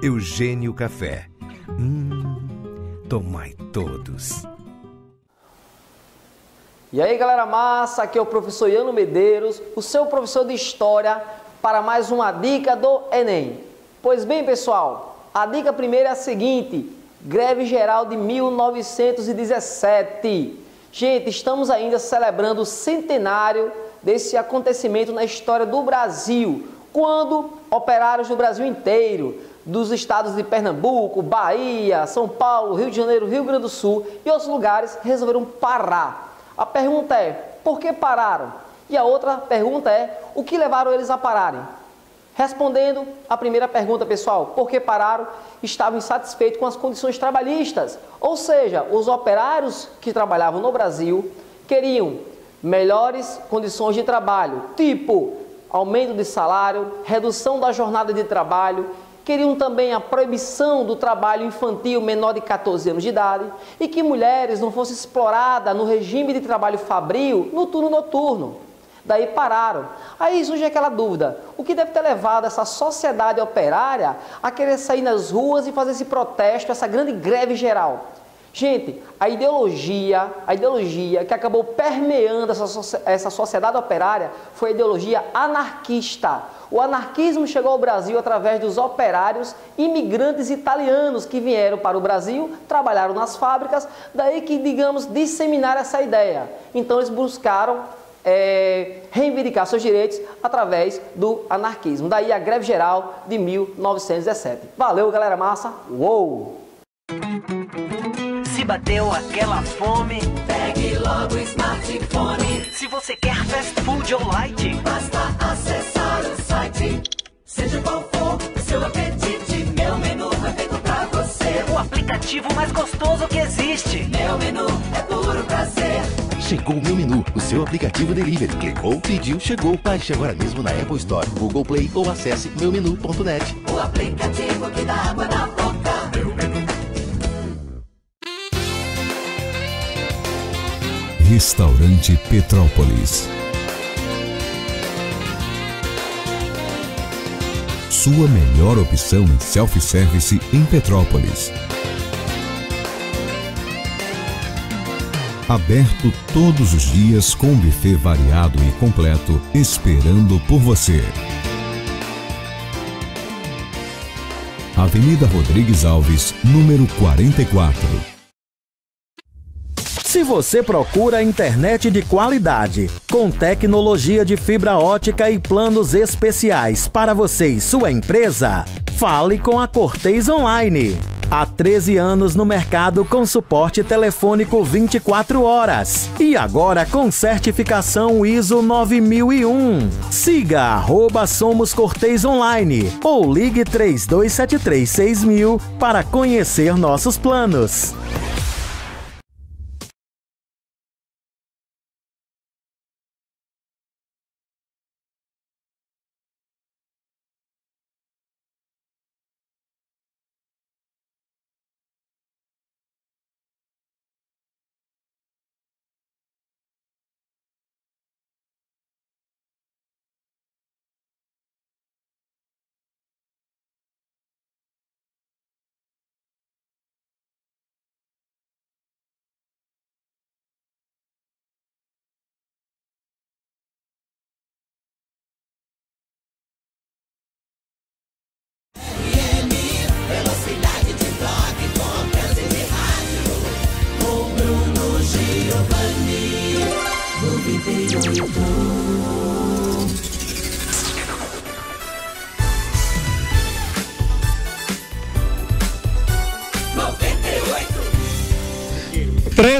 Eugênio Café. Hum, tomai todos. E aí galera massa, aqui é o professor Iano Medeiros, o seu professor de História, para mais uma dica do Enem. Pois bem pessoal, a dica primeira é a seguinte, greve geral de 1917. Gente, estamos ainda celebrando o centenário desse acontecimento na história do Brasil, quando operários do Brasil inteiro, dos estados de Pernambuco, Bahia, São Paulo, Rio de Janeiro, Rio Grande do Sul e outros lugares resolveram parar a pergunta é: por que pararam? E a outra pergunta é: o que levaram eles a pararem? Respondendo à primeira pergunta, pessoal, por que pararam? Estavam insatisfeitos com as condições trabalhistas. Ou seja, os operários que trabalhavam no Brasil queriam melhores condições de trabalho, tipo aumento de salário, redução da jornada de trabalho, queriam também a proibição do trabalho infantil menor de 14 anos de idade e que mulheres não fossem exploradas no regime de trabalho fabril no turno noturno. Daí pararam. Aí surge aquela dúvida: o que deve ter levado essa sociedade operária a querer sair nas ruas e fazer esse protesto, essa grande greve geral? Gente, a ideologia, a ideologia que acabou permeando essa, essa sociedade operária foi a ideologia anarquista. O anarquismo chegou ao Brasil através dos operários imigrantes italianos que vieram para o Brasil, trabalharam nas fábricas, daí que, digamos, disseminaram essa ideia. Então eles buscaram é, reivindicar seus direitos através do anarquismo. Daí a greve geral de 1917. Valeu, galera massa! Uou! Te bateu aquela fome? Pegue logo o smartphone. Se você quer fast food ou light, basta acessar o site. Seja qual for o seu apetite, meu menu é feito pra você. O aplicativo mais gostoso que existe. Meu menu é puro prazer. Chegou o Meu Menu, o seu aplicativo delivery. Clicou, pediu, chegou. Baixe agora mesmo na Apple Store, Google Play ou acesse meumenu.net. O aplicativo que dá água na boca. Restaurante Petrópolis. Sua melhor opção em self-service em Petrópolis. Aberto todos os dias com buffet variado e completo, esperando por você. Avenida Rodrigues Alves, número 44. Se você procura internet de qualidade, com tecnologia de fibra ótica e planos especiais para você e sua empresa, fale com a Cortez Online. Há 13 anos no mercado com suporte telefônico 24 horas. E agora com certificação ISO 9001. Siga arroba Somos Cortez Online ou ligue 3273 6000 para conhecer nossos planos.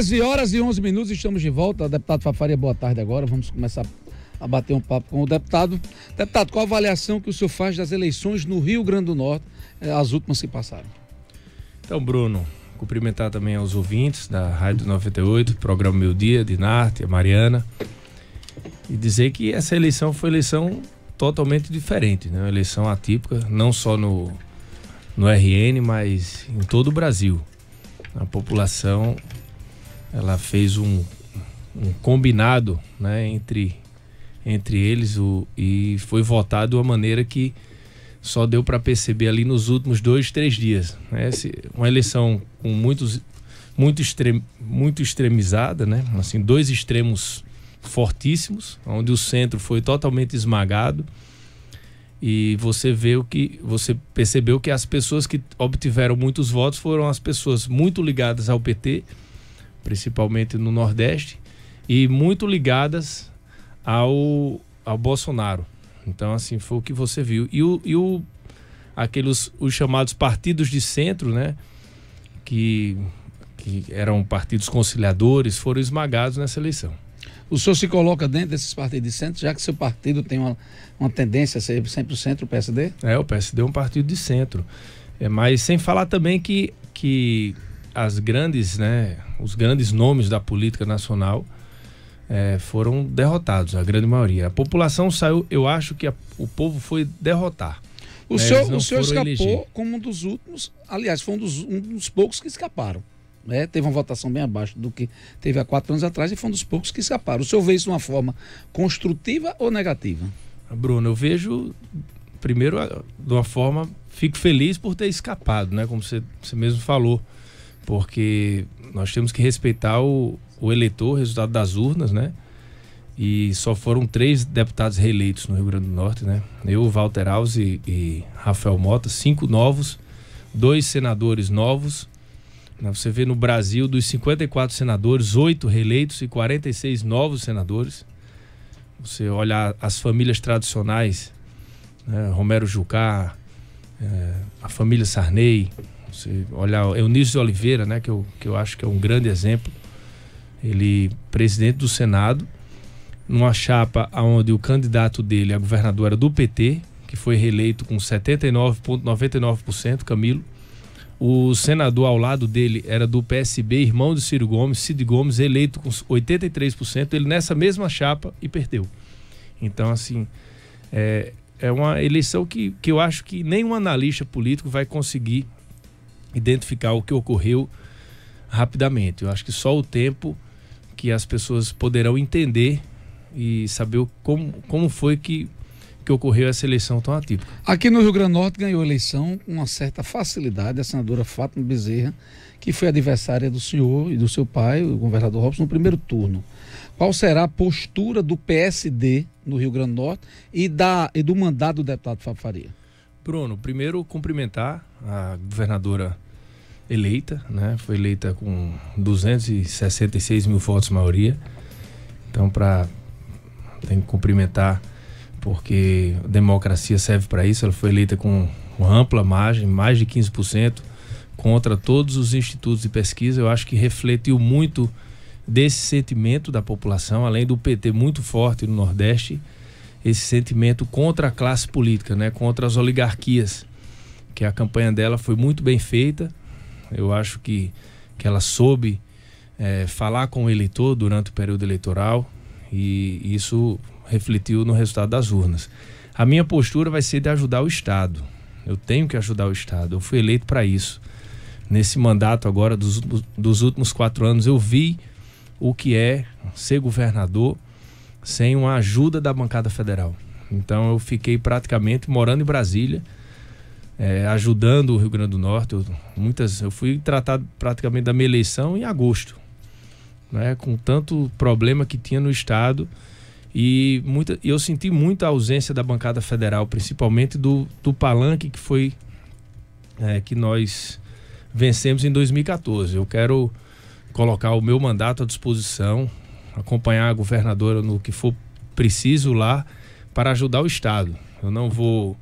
13 horas e 11 minutos, estamos de volta. Deputado Fafaria, boa tarde agora. Vamos começar a bater um papo com o deputado. Deputado, qual a avaliação que o senhor faz das eleições no Rio Grande do Norte, eh, as últimas que passaram? Então, Bruno, cumprimentar também aos ouvintes da Rádio 98, programa Meu Dia, de Narte, a Mariana, e dizer que essa eleição foi eleição totalmente diferente, né? Uma eleição atípica, não só no, no RN, mas em todo o Brasil. A população ela fez um, um combinado né, entre, entre eles o, e foi votado de uma maneira que só deu para perceber ali nos últimos dois, três dias. Né? Uma eleição com muitos, muito, extrem, muito extremizada, né? assim, dois extremos fortíssimos, onde o centro foi totalmente esmagado e você vê o que você percebeu que as pessoas que obtiveram muitos votos foram as pessoas muito ligadas ao PT principalmente no Nordeste, e muito ligadas ao, ao Bolsonaro. Então, assim, foi o que você viu. E, o, e o, aqueles os chamados partidos de centro, né? Que, que eram partidos conciliadores, foram esmagados nessa eleição. O senhor se coloca dentro desses partidos de centro, já que seu partido tem uma, uma tendência a ser sempre o centro, o PSD? É, o PSD é um partido de centro. É, mas sem falar também que, que as grandes, né, os grandes nomes da política nacional é, foram derrotados, a grande maioria. A população saiu, eu acho que a, o povo foi derrotar. O né? senhor, o senhor escapou eleger. como um dos últimos, aliás, foi um dos, um dos poucos que escaparam. Né? Teve uma votação bem abaixo do que teve há quatro anos atrás e foi um dos poucos que escaparam. O senhor vê isso de uma forma construtiva ou negativa? Bruno, eu vejo, primeiro, de uma forma, fico feliz por ter escapado, né? Como você, você mesmo falou porque nós temos que respeitar o, o eleitor, o resultado das urnas, né? E só foram três deputados reeleitos no Rio Grande do Norte, né? Eu, Walter Alves e, e Rafael Mota, cinco novos, dois senadores novos. Né, você vê no Brasil, dos 54 senadores, oito reeleitos e 46 novos senadores. Você olha as famílias tradicionais, né? Romero Jucá, é, a família Sarney, você olhar Eunício de Oliveira, né, que eu, que eu acho que é um grande exemplo. Ele, presidente do Senado, numa chapa onde o candidato dele a é governador era do PT, que foi reeleito com 79,99%, Camilo. O senador ao lado dele era do PSB, irmão de Ciro Gomes, Cid Gomes, eleito com 83%. Ele nessa mesma chapa e perdeu. Então, assim, é, é uma eleição que, que eu acho que nenhum analista político vai conseguir identificar o que ocorreu rapidamente. Eu acho que só o tempo que as pessoas poderão entender e saber como, como foi que, que ocorreu essa eleição tão atípica. Aqui no Rio Grande do Norte ganhou a eleição com uma certa facilidade a senadora Fátima Bezerra, que foi adversária do senhor e do seu pai, o governador Robson, no primeiro turno. Qual será a postura do PSD no Rio Grande do Norte e, da, e do mandato do deputado Fábio Faria? Bruno, primeiro cumprimentar a governadora eleita, né? Foi eleita com 266 mil votos maioria. Então, para tem que cumprimentar porque a democracia serve para isso. Ela foi eleita com ampla margem, mais de 15% contra todos os institutos de pesquisa. Eu acho que refletiu muito desse sentimento da população, além do PT muito forte no Nordeste, esse sentimento contra a classe política, né? Contra as oligarquias. Que a campanha dela foi muito bem feita eu acho que, que ela soube é, falar com o eleitor durante o período eleitoral e isso refletiu no resultado das urnas. A minha postura vai ser de ajudar o Estado. Eu tenho que ajudar o Estado. Eu fui eleito para isso. Nesse mandato agora dos, dos últimos quatro anos, eu vi o que é ser governador sem uma ajuda da bancada federal. Então eu fiquei praticamente morando em Brasília é, ajudando o Rio Grande do Norte. Eu, muitas, eu fui tratado praticamente da minha eleição em agosto, né, com tanto problema que tinha no Estado. E muita, eu senti muita ausência da bancada federal, principalmente do, do palanque que foi é, que nós vencemos em 2014. Eu quero colocar o meu mandato à disposição, acompanhar a governadora no que for preciso lá para ajudar o Estado. Eu não vou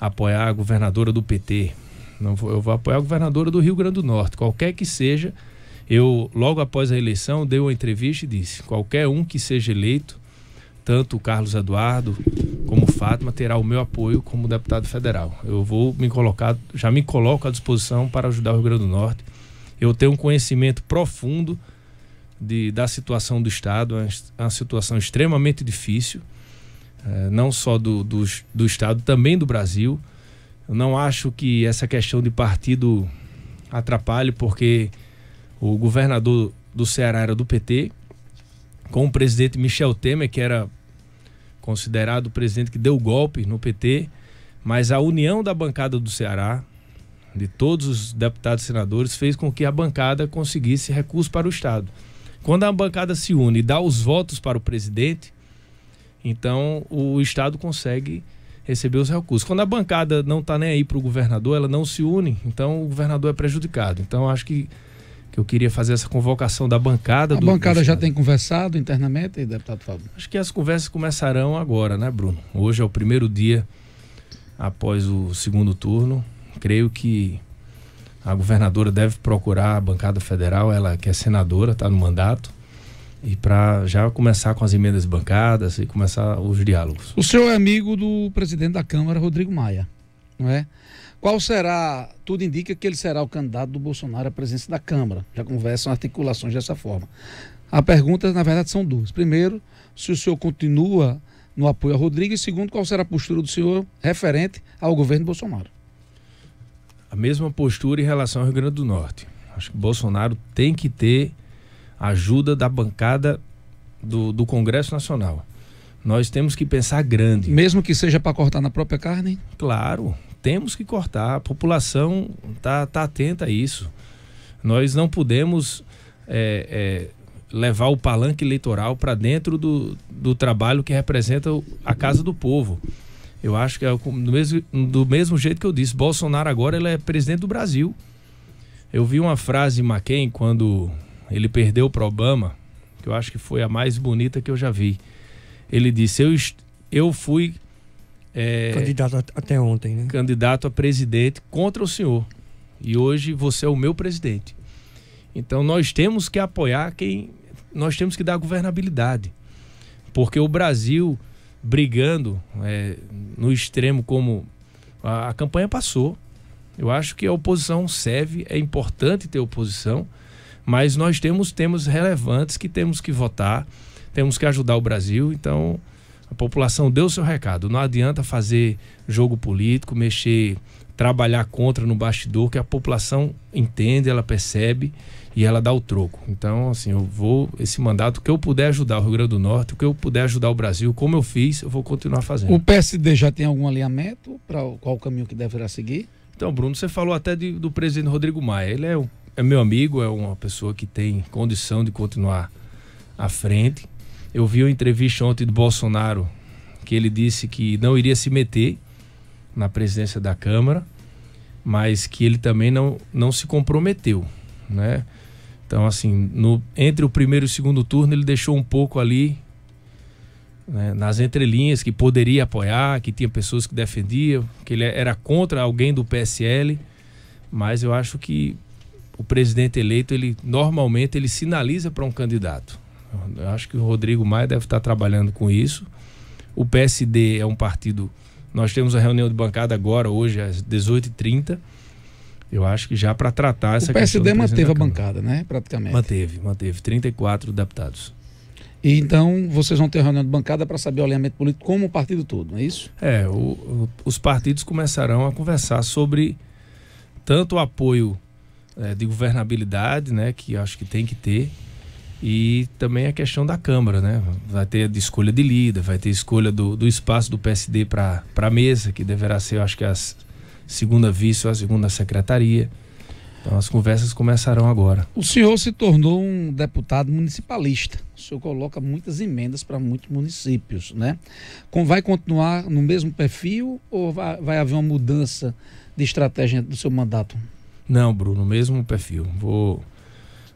apoiar a governadora do PT. Não vou, eu vou apoiar a governadora do Rio Grande do Norte, qualquer que seja. Eu, logo após a eleição, dei uma entrevista e disse: qualquer um que seja eleito, tanto o Carlos Eduardo como o Fátima, terá o meu apoio como deputado federal. Eu vou me colocar, já me coloco à disposição para ajudar o Rio Grande do Norte. Eu tenho um conhecimento profundo de, da situação do Estado, é uma situação extremamente difícil é, não só do, do, do Estado, também do Brasil. Eu não acho que essa questão de partido atrapalhe, porque o governador do Ceará era do PT, com o presidente Michel Temer, que era considerado o presidente que deu golpe no PT, mas a união da bancada do Ceará, de todos os deputados e senadores, fez com que a bancada conseguisse recurso para o Estado. Quando a bancada se une e dá os votos para o presidente, então o Estado consegue receber os recursos. Quando a bancada não está nem aí para o governador, ela não se une, então o governador é prejudicado. Então acho que, que eu queria fazer essa convocação da bancada. A do, bancada do já tem conversado internamente, deputado Fábio? Acho que as conversas começarão agora, né, Bruno? Hoje é o primeiro dia após o segundo turno. Creio que a governadora deve procurar a bancada federal, ela que é senadora, está no mandato e para já começar com as emendas bancadas e começar os diálogos. O senhor é amigo do presidente da Câmara, Rodrigo Maia, não é? Qual será, tudo indica que ele será o candidato do Bolsonaro à presença da Câmara. Já conversam articulações dessa forma. A pergunta, na verdade, são duas. Primeiro, se o senhor continua no apoio a Rodrigo e segundo, qual será a postura do senhor referente ao governo Bolsonaro? A mesma postura em relação ao Rio Grande do Norte. Acho que Bolsonaro tem que ter ajuda da bancada do, do Congresso Nacional. Nós temos que pensar grande. Mesmo que seja para cortar na própria carne? Claro, temos que cortar. A população está tá atenta a isso. Nós não podemos é, é, levar o palanque eleitoral para dentro do, do trabalho que representa a casa do povo. Eu acho que é do mesmo, do mesmo jeito que eu disse, Bolsonaro agora ele é presidente do Brasil. Eu vi uma frase maquem McCain quando ele perdeu para Obama, que eu acho que foi a mais bonita que eu já vi. Ele disse: Eu, eu fui. É, candidato até ontem, né? Candidato a presidente contra o senhor. E hoje você é o meu presidente. Então nós temos que apoiar quem. Nós temos que dar governabilidade. Porque o Brasil brigando é, no extremo como a, a campanha passou. Eu acho que a oposição serve, é importante ter oposição. Mas nós temos temas relevantes que temos que votar, temos que ajudar o Brasil. Então, a população deu o seu recado. Não adianta fazer jogo político, mexer, trabalhar contra no bastidor, que a população entende, ela percebe e ela dá o troco. Então, assim, eu vou, esse mandato, que eu puder ajudar o Rio Grande do Norte, o que eu puder ajudar o Brasil, como eu fiz, eu vou continuar fazendo. O PSD já tem algum alinhamento para qual o caminho que deverá seguir? Então, Bruno, você falou até de, do presidente Rodrigo Maia. Ele é o é meu amigo, é uma pessoa que tem condição de continuar à frente. Eu vi uma entrevista ontem do Bolsonaro que ele disse que não iria se meter na presidência da Câmara, mas que ele também não, não se comprometeu, né? Então, assim, no, entre o primeiro e o segundo turno, ele deixou um pouco ali né, nas entrelinhas que poderia apoiar, que tinha pessoas que defendiam, que ele era contra alguém do PSL, mas eu acho que o presidente eleito, ele normalmente ele sinaliza para um candidato. Eu acho que o Rodrigo Maia deve estar trabalhando com isso. O PSD é um partido. Nós temos a reunião de bancada agora, hoje, às 18h30. Eu acho que já para tratar essa questão. O PSD questão manteve a bancada, né? Praticamente. Manteve, manteve. 34 deputados. E então vocês vão ter reunião de bancada para saber o alinhamento político como o partido todo, não é isso? É, o, o, os partidos começarão a conversar sobre tanto o apoio é, de governabilidade, né, que acho que tem que ter, e também a questão da Câmara, né? Vai ter de escolha de líder, vai ter escolha do, do espaço do PSD para a mesa, que deverá ser, acho que, a segunda vice ou a segunda secretaria. Então as conversas começarão agora. O senhor se tornou um deputado municipalista. O senhor coloca muitas emendas para muitos municípios, né? Vai continuar no mesmo perfil ou vai, vai haver uma mudança de estratégia do seu mandato? Não, Bruno, mesmo perfil. Vou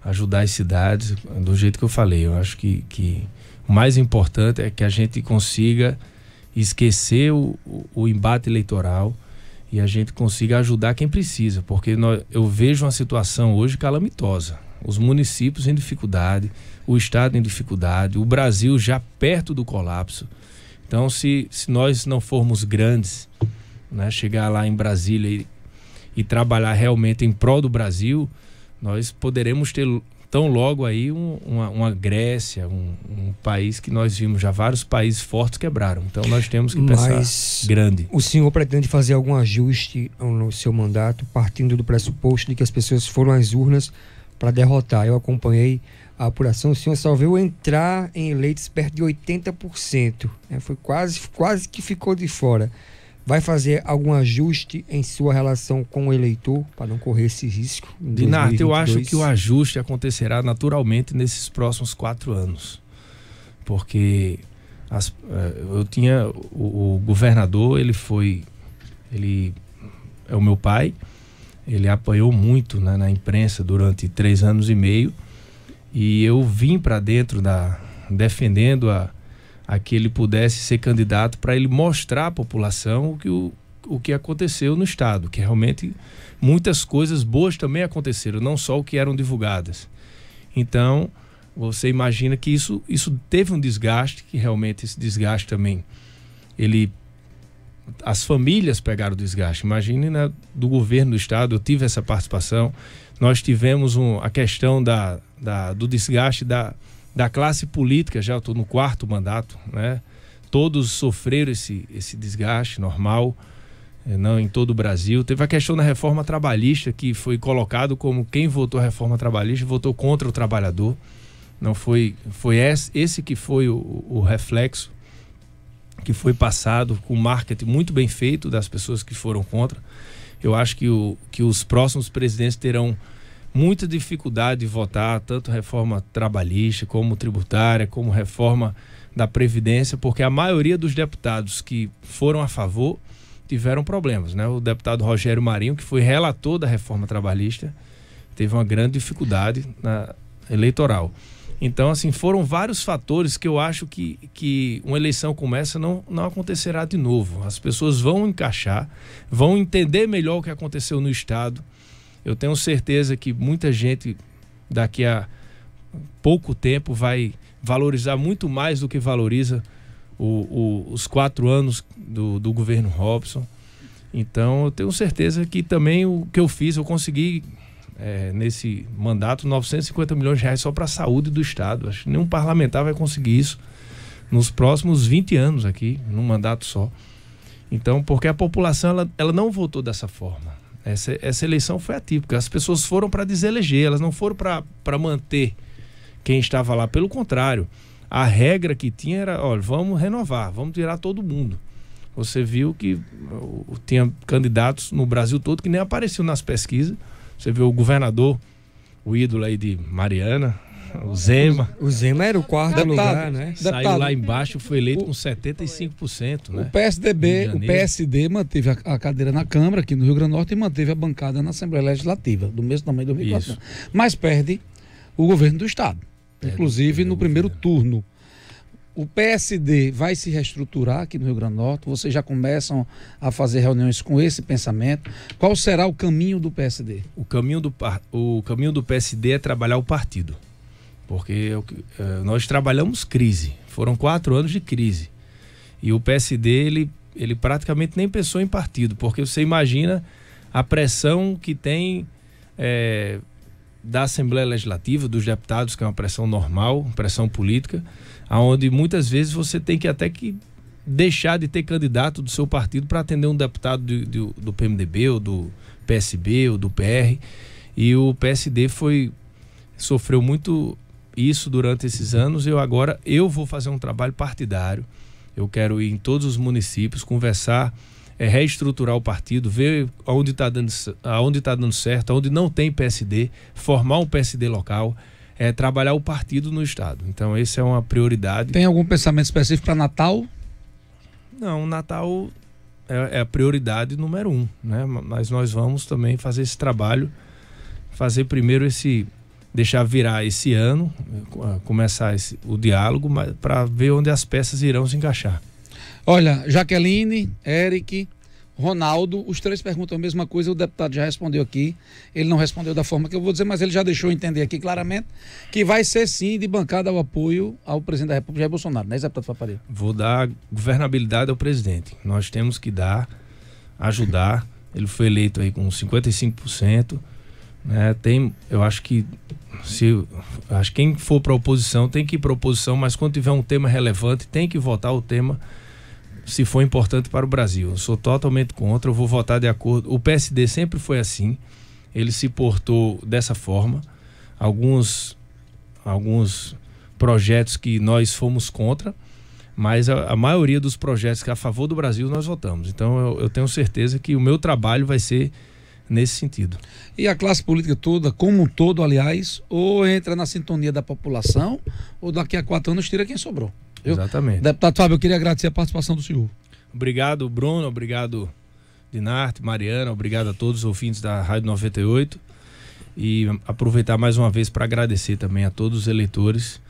ajudar as cidades do jeito que eu falei. Eu acho que, que o mais importante é que a gente consiga esquecer o, o embate eleitoral e a gente consiga ajudar quem precisa, porque nós, eu vejo uma situação hoje calamitosa. Os municípios em dificuldade, o Estado em dificuldade, o Brasil já perto do colapso. Então, se, se nós não formos grandes, né, chegar lá em Brasília e e trabalhar realmente em prol do Brasil, nós poderemos ter tão logo aí um, uma, uma, Grécia, um, um, país que nós vimos já vários países fortes quebraram. Então nós temos que pensar Mas grande. O senhor pretende fazer algum ajuste no seu mandato, partindo do pressuposto de que as pessoas foram às urnas para derrotar? Eu acompanhei a apuração, o senhor só viu entrar em eleitos perto de 80%. Né? Foi quase, quase que ficou de fora vai fazer algum ajuste em sua relação com o eleitor para não correr esse risco? Dinato, eu acho que o ajuste acontecerá naturalmente nesses próximos quatro anos, porque as, eh, eu tinha o, o, governador, ele foi, ele é o meu pai, ele apanhou muito né, na imprensa durante três anos e meio e eu vim para dentro da defendendo a a que ele pudesse ser candidato para ele mostrar à população o que, o, o que aconteceu no Estado, que realmente muitas coisas boas também aconteceram, não só o que eram divulgadas. Então, você imagina que isso, isso teve um desgaste, que realmente esse desgaste também, ele as famílias pegaram o desgaste. Imagine né, do governo do estado, eu tive essa participação. Nós tivemos um, a questão da, da do desgaste da, da classe política, já estou no quarto mandato, né? Todos sofreram esse, esse desgaste normal, eh, não em todo o Brasil. Teve a questão da reforma trabalhista, que foi colocado como quem votou a reforma trabalhista votou contra o trabalhador. Não foi, foi esse que foi o, o reflexo que foi passado com marketing muito bem feito das pessoas que foram contra. Eu acho que, o, que os próximos presidentes terão muita dificuldade de votar tanto reforma trabalhista como tributária, como reforma da Previdência, porque a maioria dos deputados que foram a favor tiveram problemas. Né? O deputado Rogério Marinho, que foi relator da reforma trabalhista, teve uma grande dificuldade na eleitoral. Então, assim, foram vários fatores que eu acho que, que uma eleição começa não, não acontecerá de novo. As pessoas vão encaixar, vão entender melhor o que aconteceu no Estado eu tenho certeza que muita gente daqui a pouco tempo vai valorizar muito mais do que valoriza o, o, os quatro anos do, do governo Robson. Então, eu tenho certeza que também o que eu fiz, eu consegui é, nesse mandato 950 milhões de reais só para a saúde do Estado. Acho que nenhum parlamentar vai conseguir isso nos próximos 20 anos aqui, num mandato só. Então, porque a população ela, ela não votou dessa forma. Essa, essa eleição foi atípica. As pessoas foram para deseleger, elas não foram para manter quem estava lá. Pelo contrário, a regra que tinha era: olha, vamos renovar, vamos tirar todo mundo. Você viu que tinha candidatos no Brasil todo que nem apareciam nas pesquisas. Você viu o governador, o ídolo aí de Mariana, o Zema. O Zema era o quarto Deputado, lugar, né? Deputado. Saiu lá embaixo, foi eleito o, com 75%, né? O PSDB, o PSD manteve a, a, cadeira na Câmara aqui no Rio Grande do Norte e manteve a bancada na Assembleia Legislativa, do mesmo tamanho do Rio Grande do Norte. Mas perde o governo do Estado, inclusive no primeiro governo. turno. O PSD vai se reestruturar aqui no Rio Grande do Norte? Vocês já começam a fazer reuniões com esse pensamento? Qual será o caminho do PSD? O caminho do, o caminho do PSD é trabalhar o partido. Porque eh, nós trabalhamos crise. Foram quatro anos de crise. E o PSD, ele, ele praticamente nem pensou em partido, porque você imagina a pressão que tem é, da Assembleia Legislativa, dos deputados, que é uma pressão normal, pressão política, aonde muitas vezes você tem que até que deixar de ter candidato do seu partido para atender um deputado do, do, PMDB ou do PSB ou do PR. E o PSD foi sofreu muito isso durante esses anos. Eu agora eu vou fazer um trabalho partidário. Eu quero ir em todos os municípios conversar, é, reestruturar o partido, ver aonde está dando, aonde tá dando certo, aonde não tem PSD, formar um PSD local. É, trabalhar o partido no estado. Então, essa é uma prioridade. Tem algum pensamento específico para Natal? Não, Natal é, é, a prioridade número um, né? Mas nós vamos também fazer esse trabalho, fazer primeiro esse deixar virar esse ano, eh, começar esse, o diálogo, para ver onde as peças irão se encaixar. Olha, Jaqueline, Eric, Ronaldo, os três perguntam a mesma coisa, o deputado já respondeu aqui. Ele não respondeu da forma que eu vou dizer, mas ele já deixou entender aqui claramente que vai ser sim de bancada o apoio ao presidente da República, Jair Bolsonaro, né, deputado Paparia? Vou dar governabilidade ao presidente. Nós temos que dar, ajudar. Ele foi eleito aí com 55%. Né? Tem, eu acho que se, acho quem for para oposição tem que ir para oposição, mas quando tiver um tema relevante, tem que votar o tema se for importante para o Brasil. Eu sou totalmente contra, eu vou votar de acordo. O PSD sempre foi assim, ele se portou dessa forma. Alguns, alguns projetos que nós fomos contra, mas a, a maioria dos projetos que é a favor do Brasil nós votamos. Então eu, eu tenho certeza que o meu trabalho vai ser nesse sentido. E a classe política toda, como um todo, aliás, ou entra na sintonia da população, ou daqui a quatro anos tira quem sobrou. Eu, Exatamente. Deputado Fábio, eu queria agradecer a participação do senhor. Obrigado, Bruno. Obrigado, Dinarte, Mariana. Obrigado a todos os ouvintes da Rádio 98. E aproveitar mais uma vez para agradecer também a todos os eleitores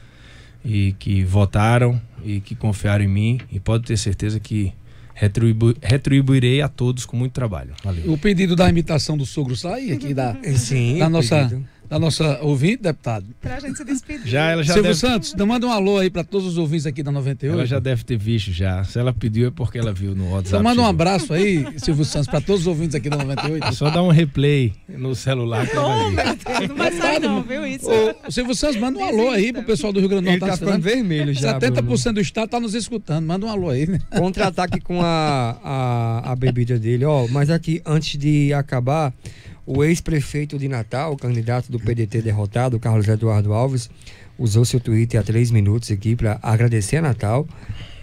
e que votaram e que confiaram em mim. E pode ter certeza que Retribu retribuirei a todos com muito trabalho. Valeu. O pedido da imitação do sogro sai aqui da, Sim, da nossa pedido a nossa ouvinte, deputado. Pra gente se despedir. Já, ela já Silvio deve... Santos, manda um alô aí para todos os ouvintes aqui da 98. Ela já deve ter visto já. Se ela pediu é porque ela viu no WhatsApp. Então manda um abraço aí, Silvio Santos, para todos os ouvintes aqui da 98. É só dá um replay no celular. Que oh, meu Deus, não vai sair não, viu isso? Silvio Santos, manda um alô aí pro pessoal do Rio Grande do Norte. Ele tá, tá vermelho já, 70% Bruno. do estado tá nos escutando, manda um alô aí. Né? Contra-ataque com a, a, a bebida dele, ó, mas aqui, antes de acabar... O ex-prefeito de Natal, candidato do PDT derrotado, Carlos Eduardo Alves, usou seu Twitter há três minutos aqui para agradecer a Natal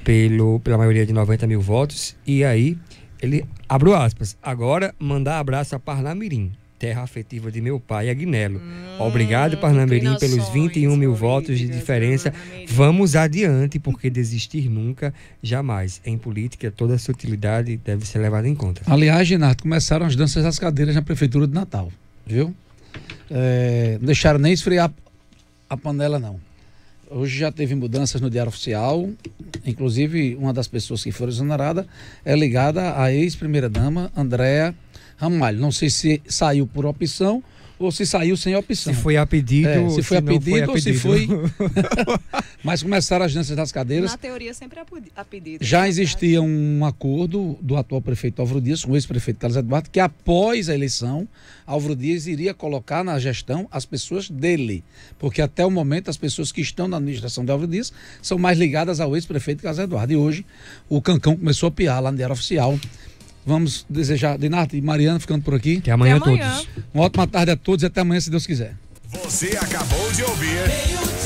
pelo, pela maioria de 90 mil votos. E aí, ele abriu aspas. Agora, mandar abraço a Parlamirim terra afetiva de meu pai, Agnello. Hum, Obrigado, Parnamirim, pelos 21 mil votos de diferença. Vamos adiante, porque desistir nunca, jamais. Em política, toda a sutilidade deve ser levada em conta. Aliás, Renato, começaram as danças das cadeiras na Prefeitura de Natal, viu? É, não deixaram nem esfriar a panela, não. Hoje já teve mudanças no Diário Oficial, inclusive uma das pessoas que foram exonerada é ligada à ex-primeira-dama, Andréa Ramalho. Não sei se saiu por opção ou se saiu sem opção. Se foi a pedido, é, se foi, se a, pedido, foi a pedido ou se foi. Mas começaram as danças das cadeiras. Na teoria, sempre é a pedido. Já né? existia um acordo do atual prefeito Álvaro Dias com o ex-prefeito Carlos Eduardo, que após a eleição, Álvaro Dias iria colocar na gestão as pessoas dele. Porque até o momento, as pessoas que estão na administração de Álvaro Dias são mais ligadas ao ex-prefeito Carlos Eduardo. E hoje, o Cancão começou a piar lá na Diário oficial Vamos desejar Dinarte e Mariana ficando por aqui. Que amanhã, até amanhã todos. Uma ótima tarde a todos e até amanhã, se Deus quiser. Você acabou de ouvir.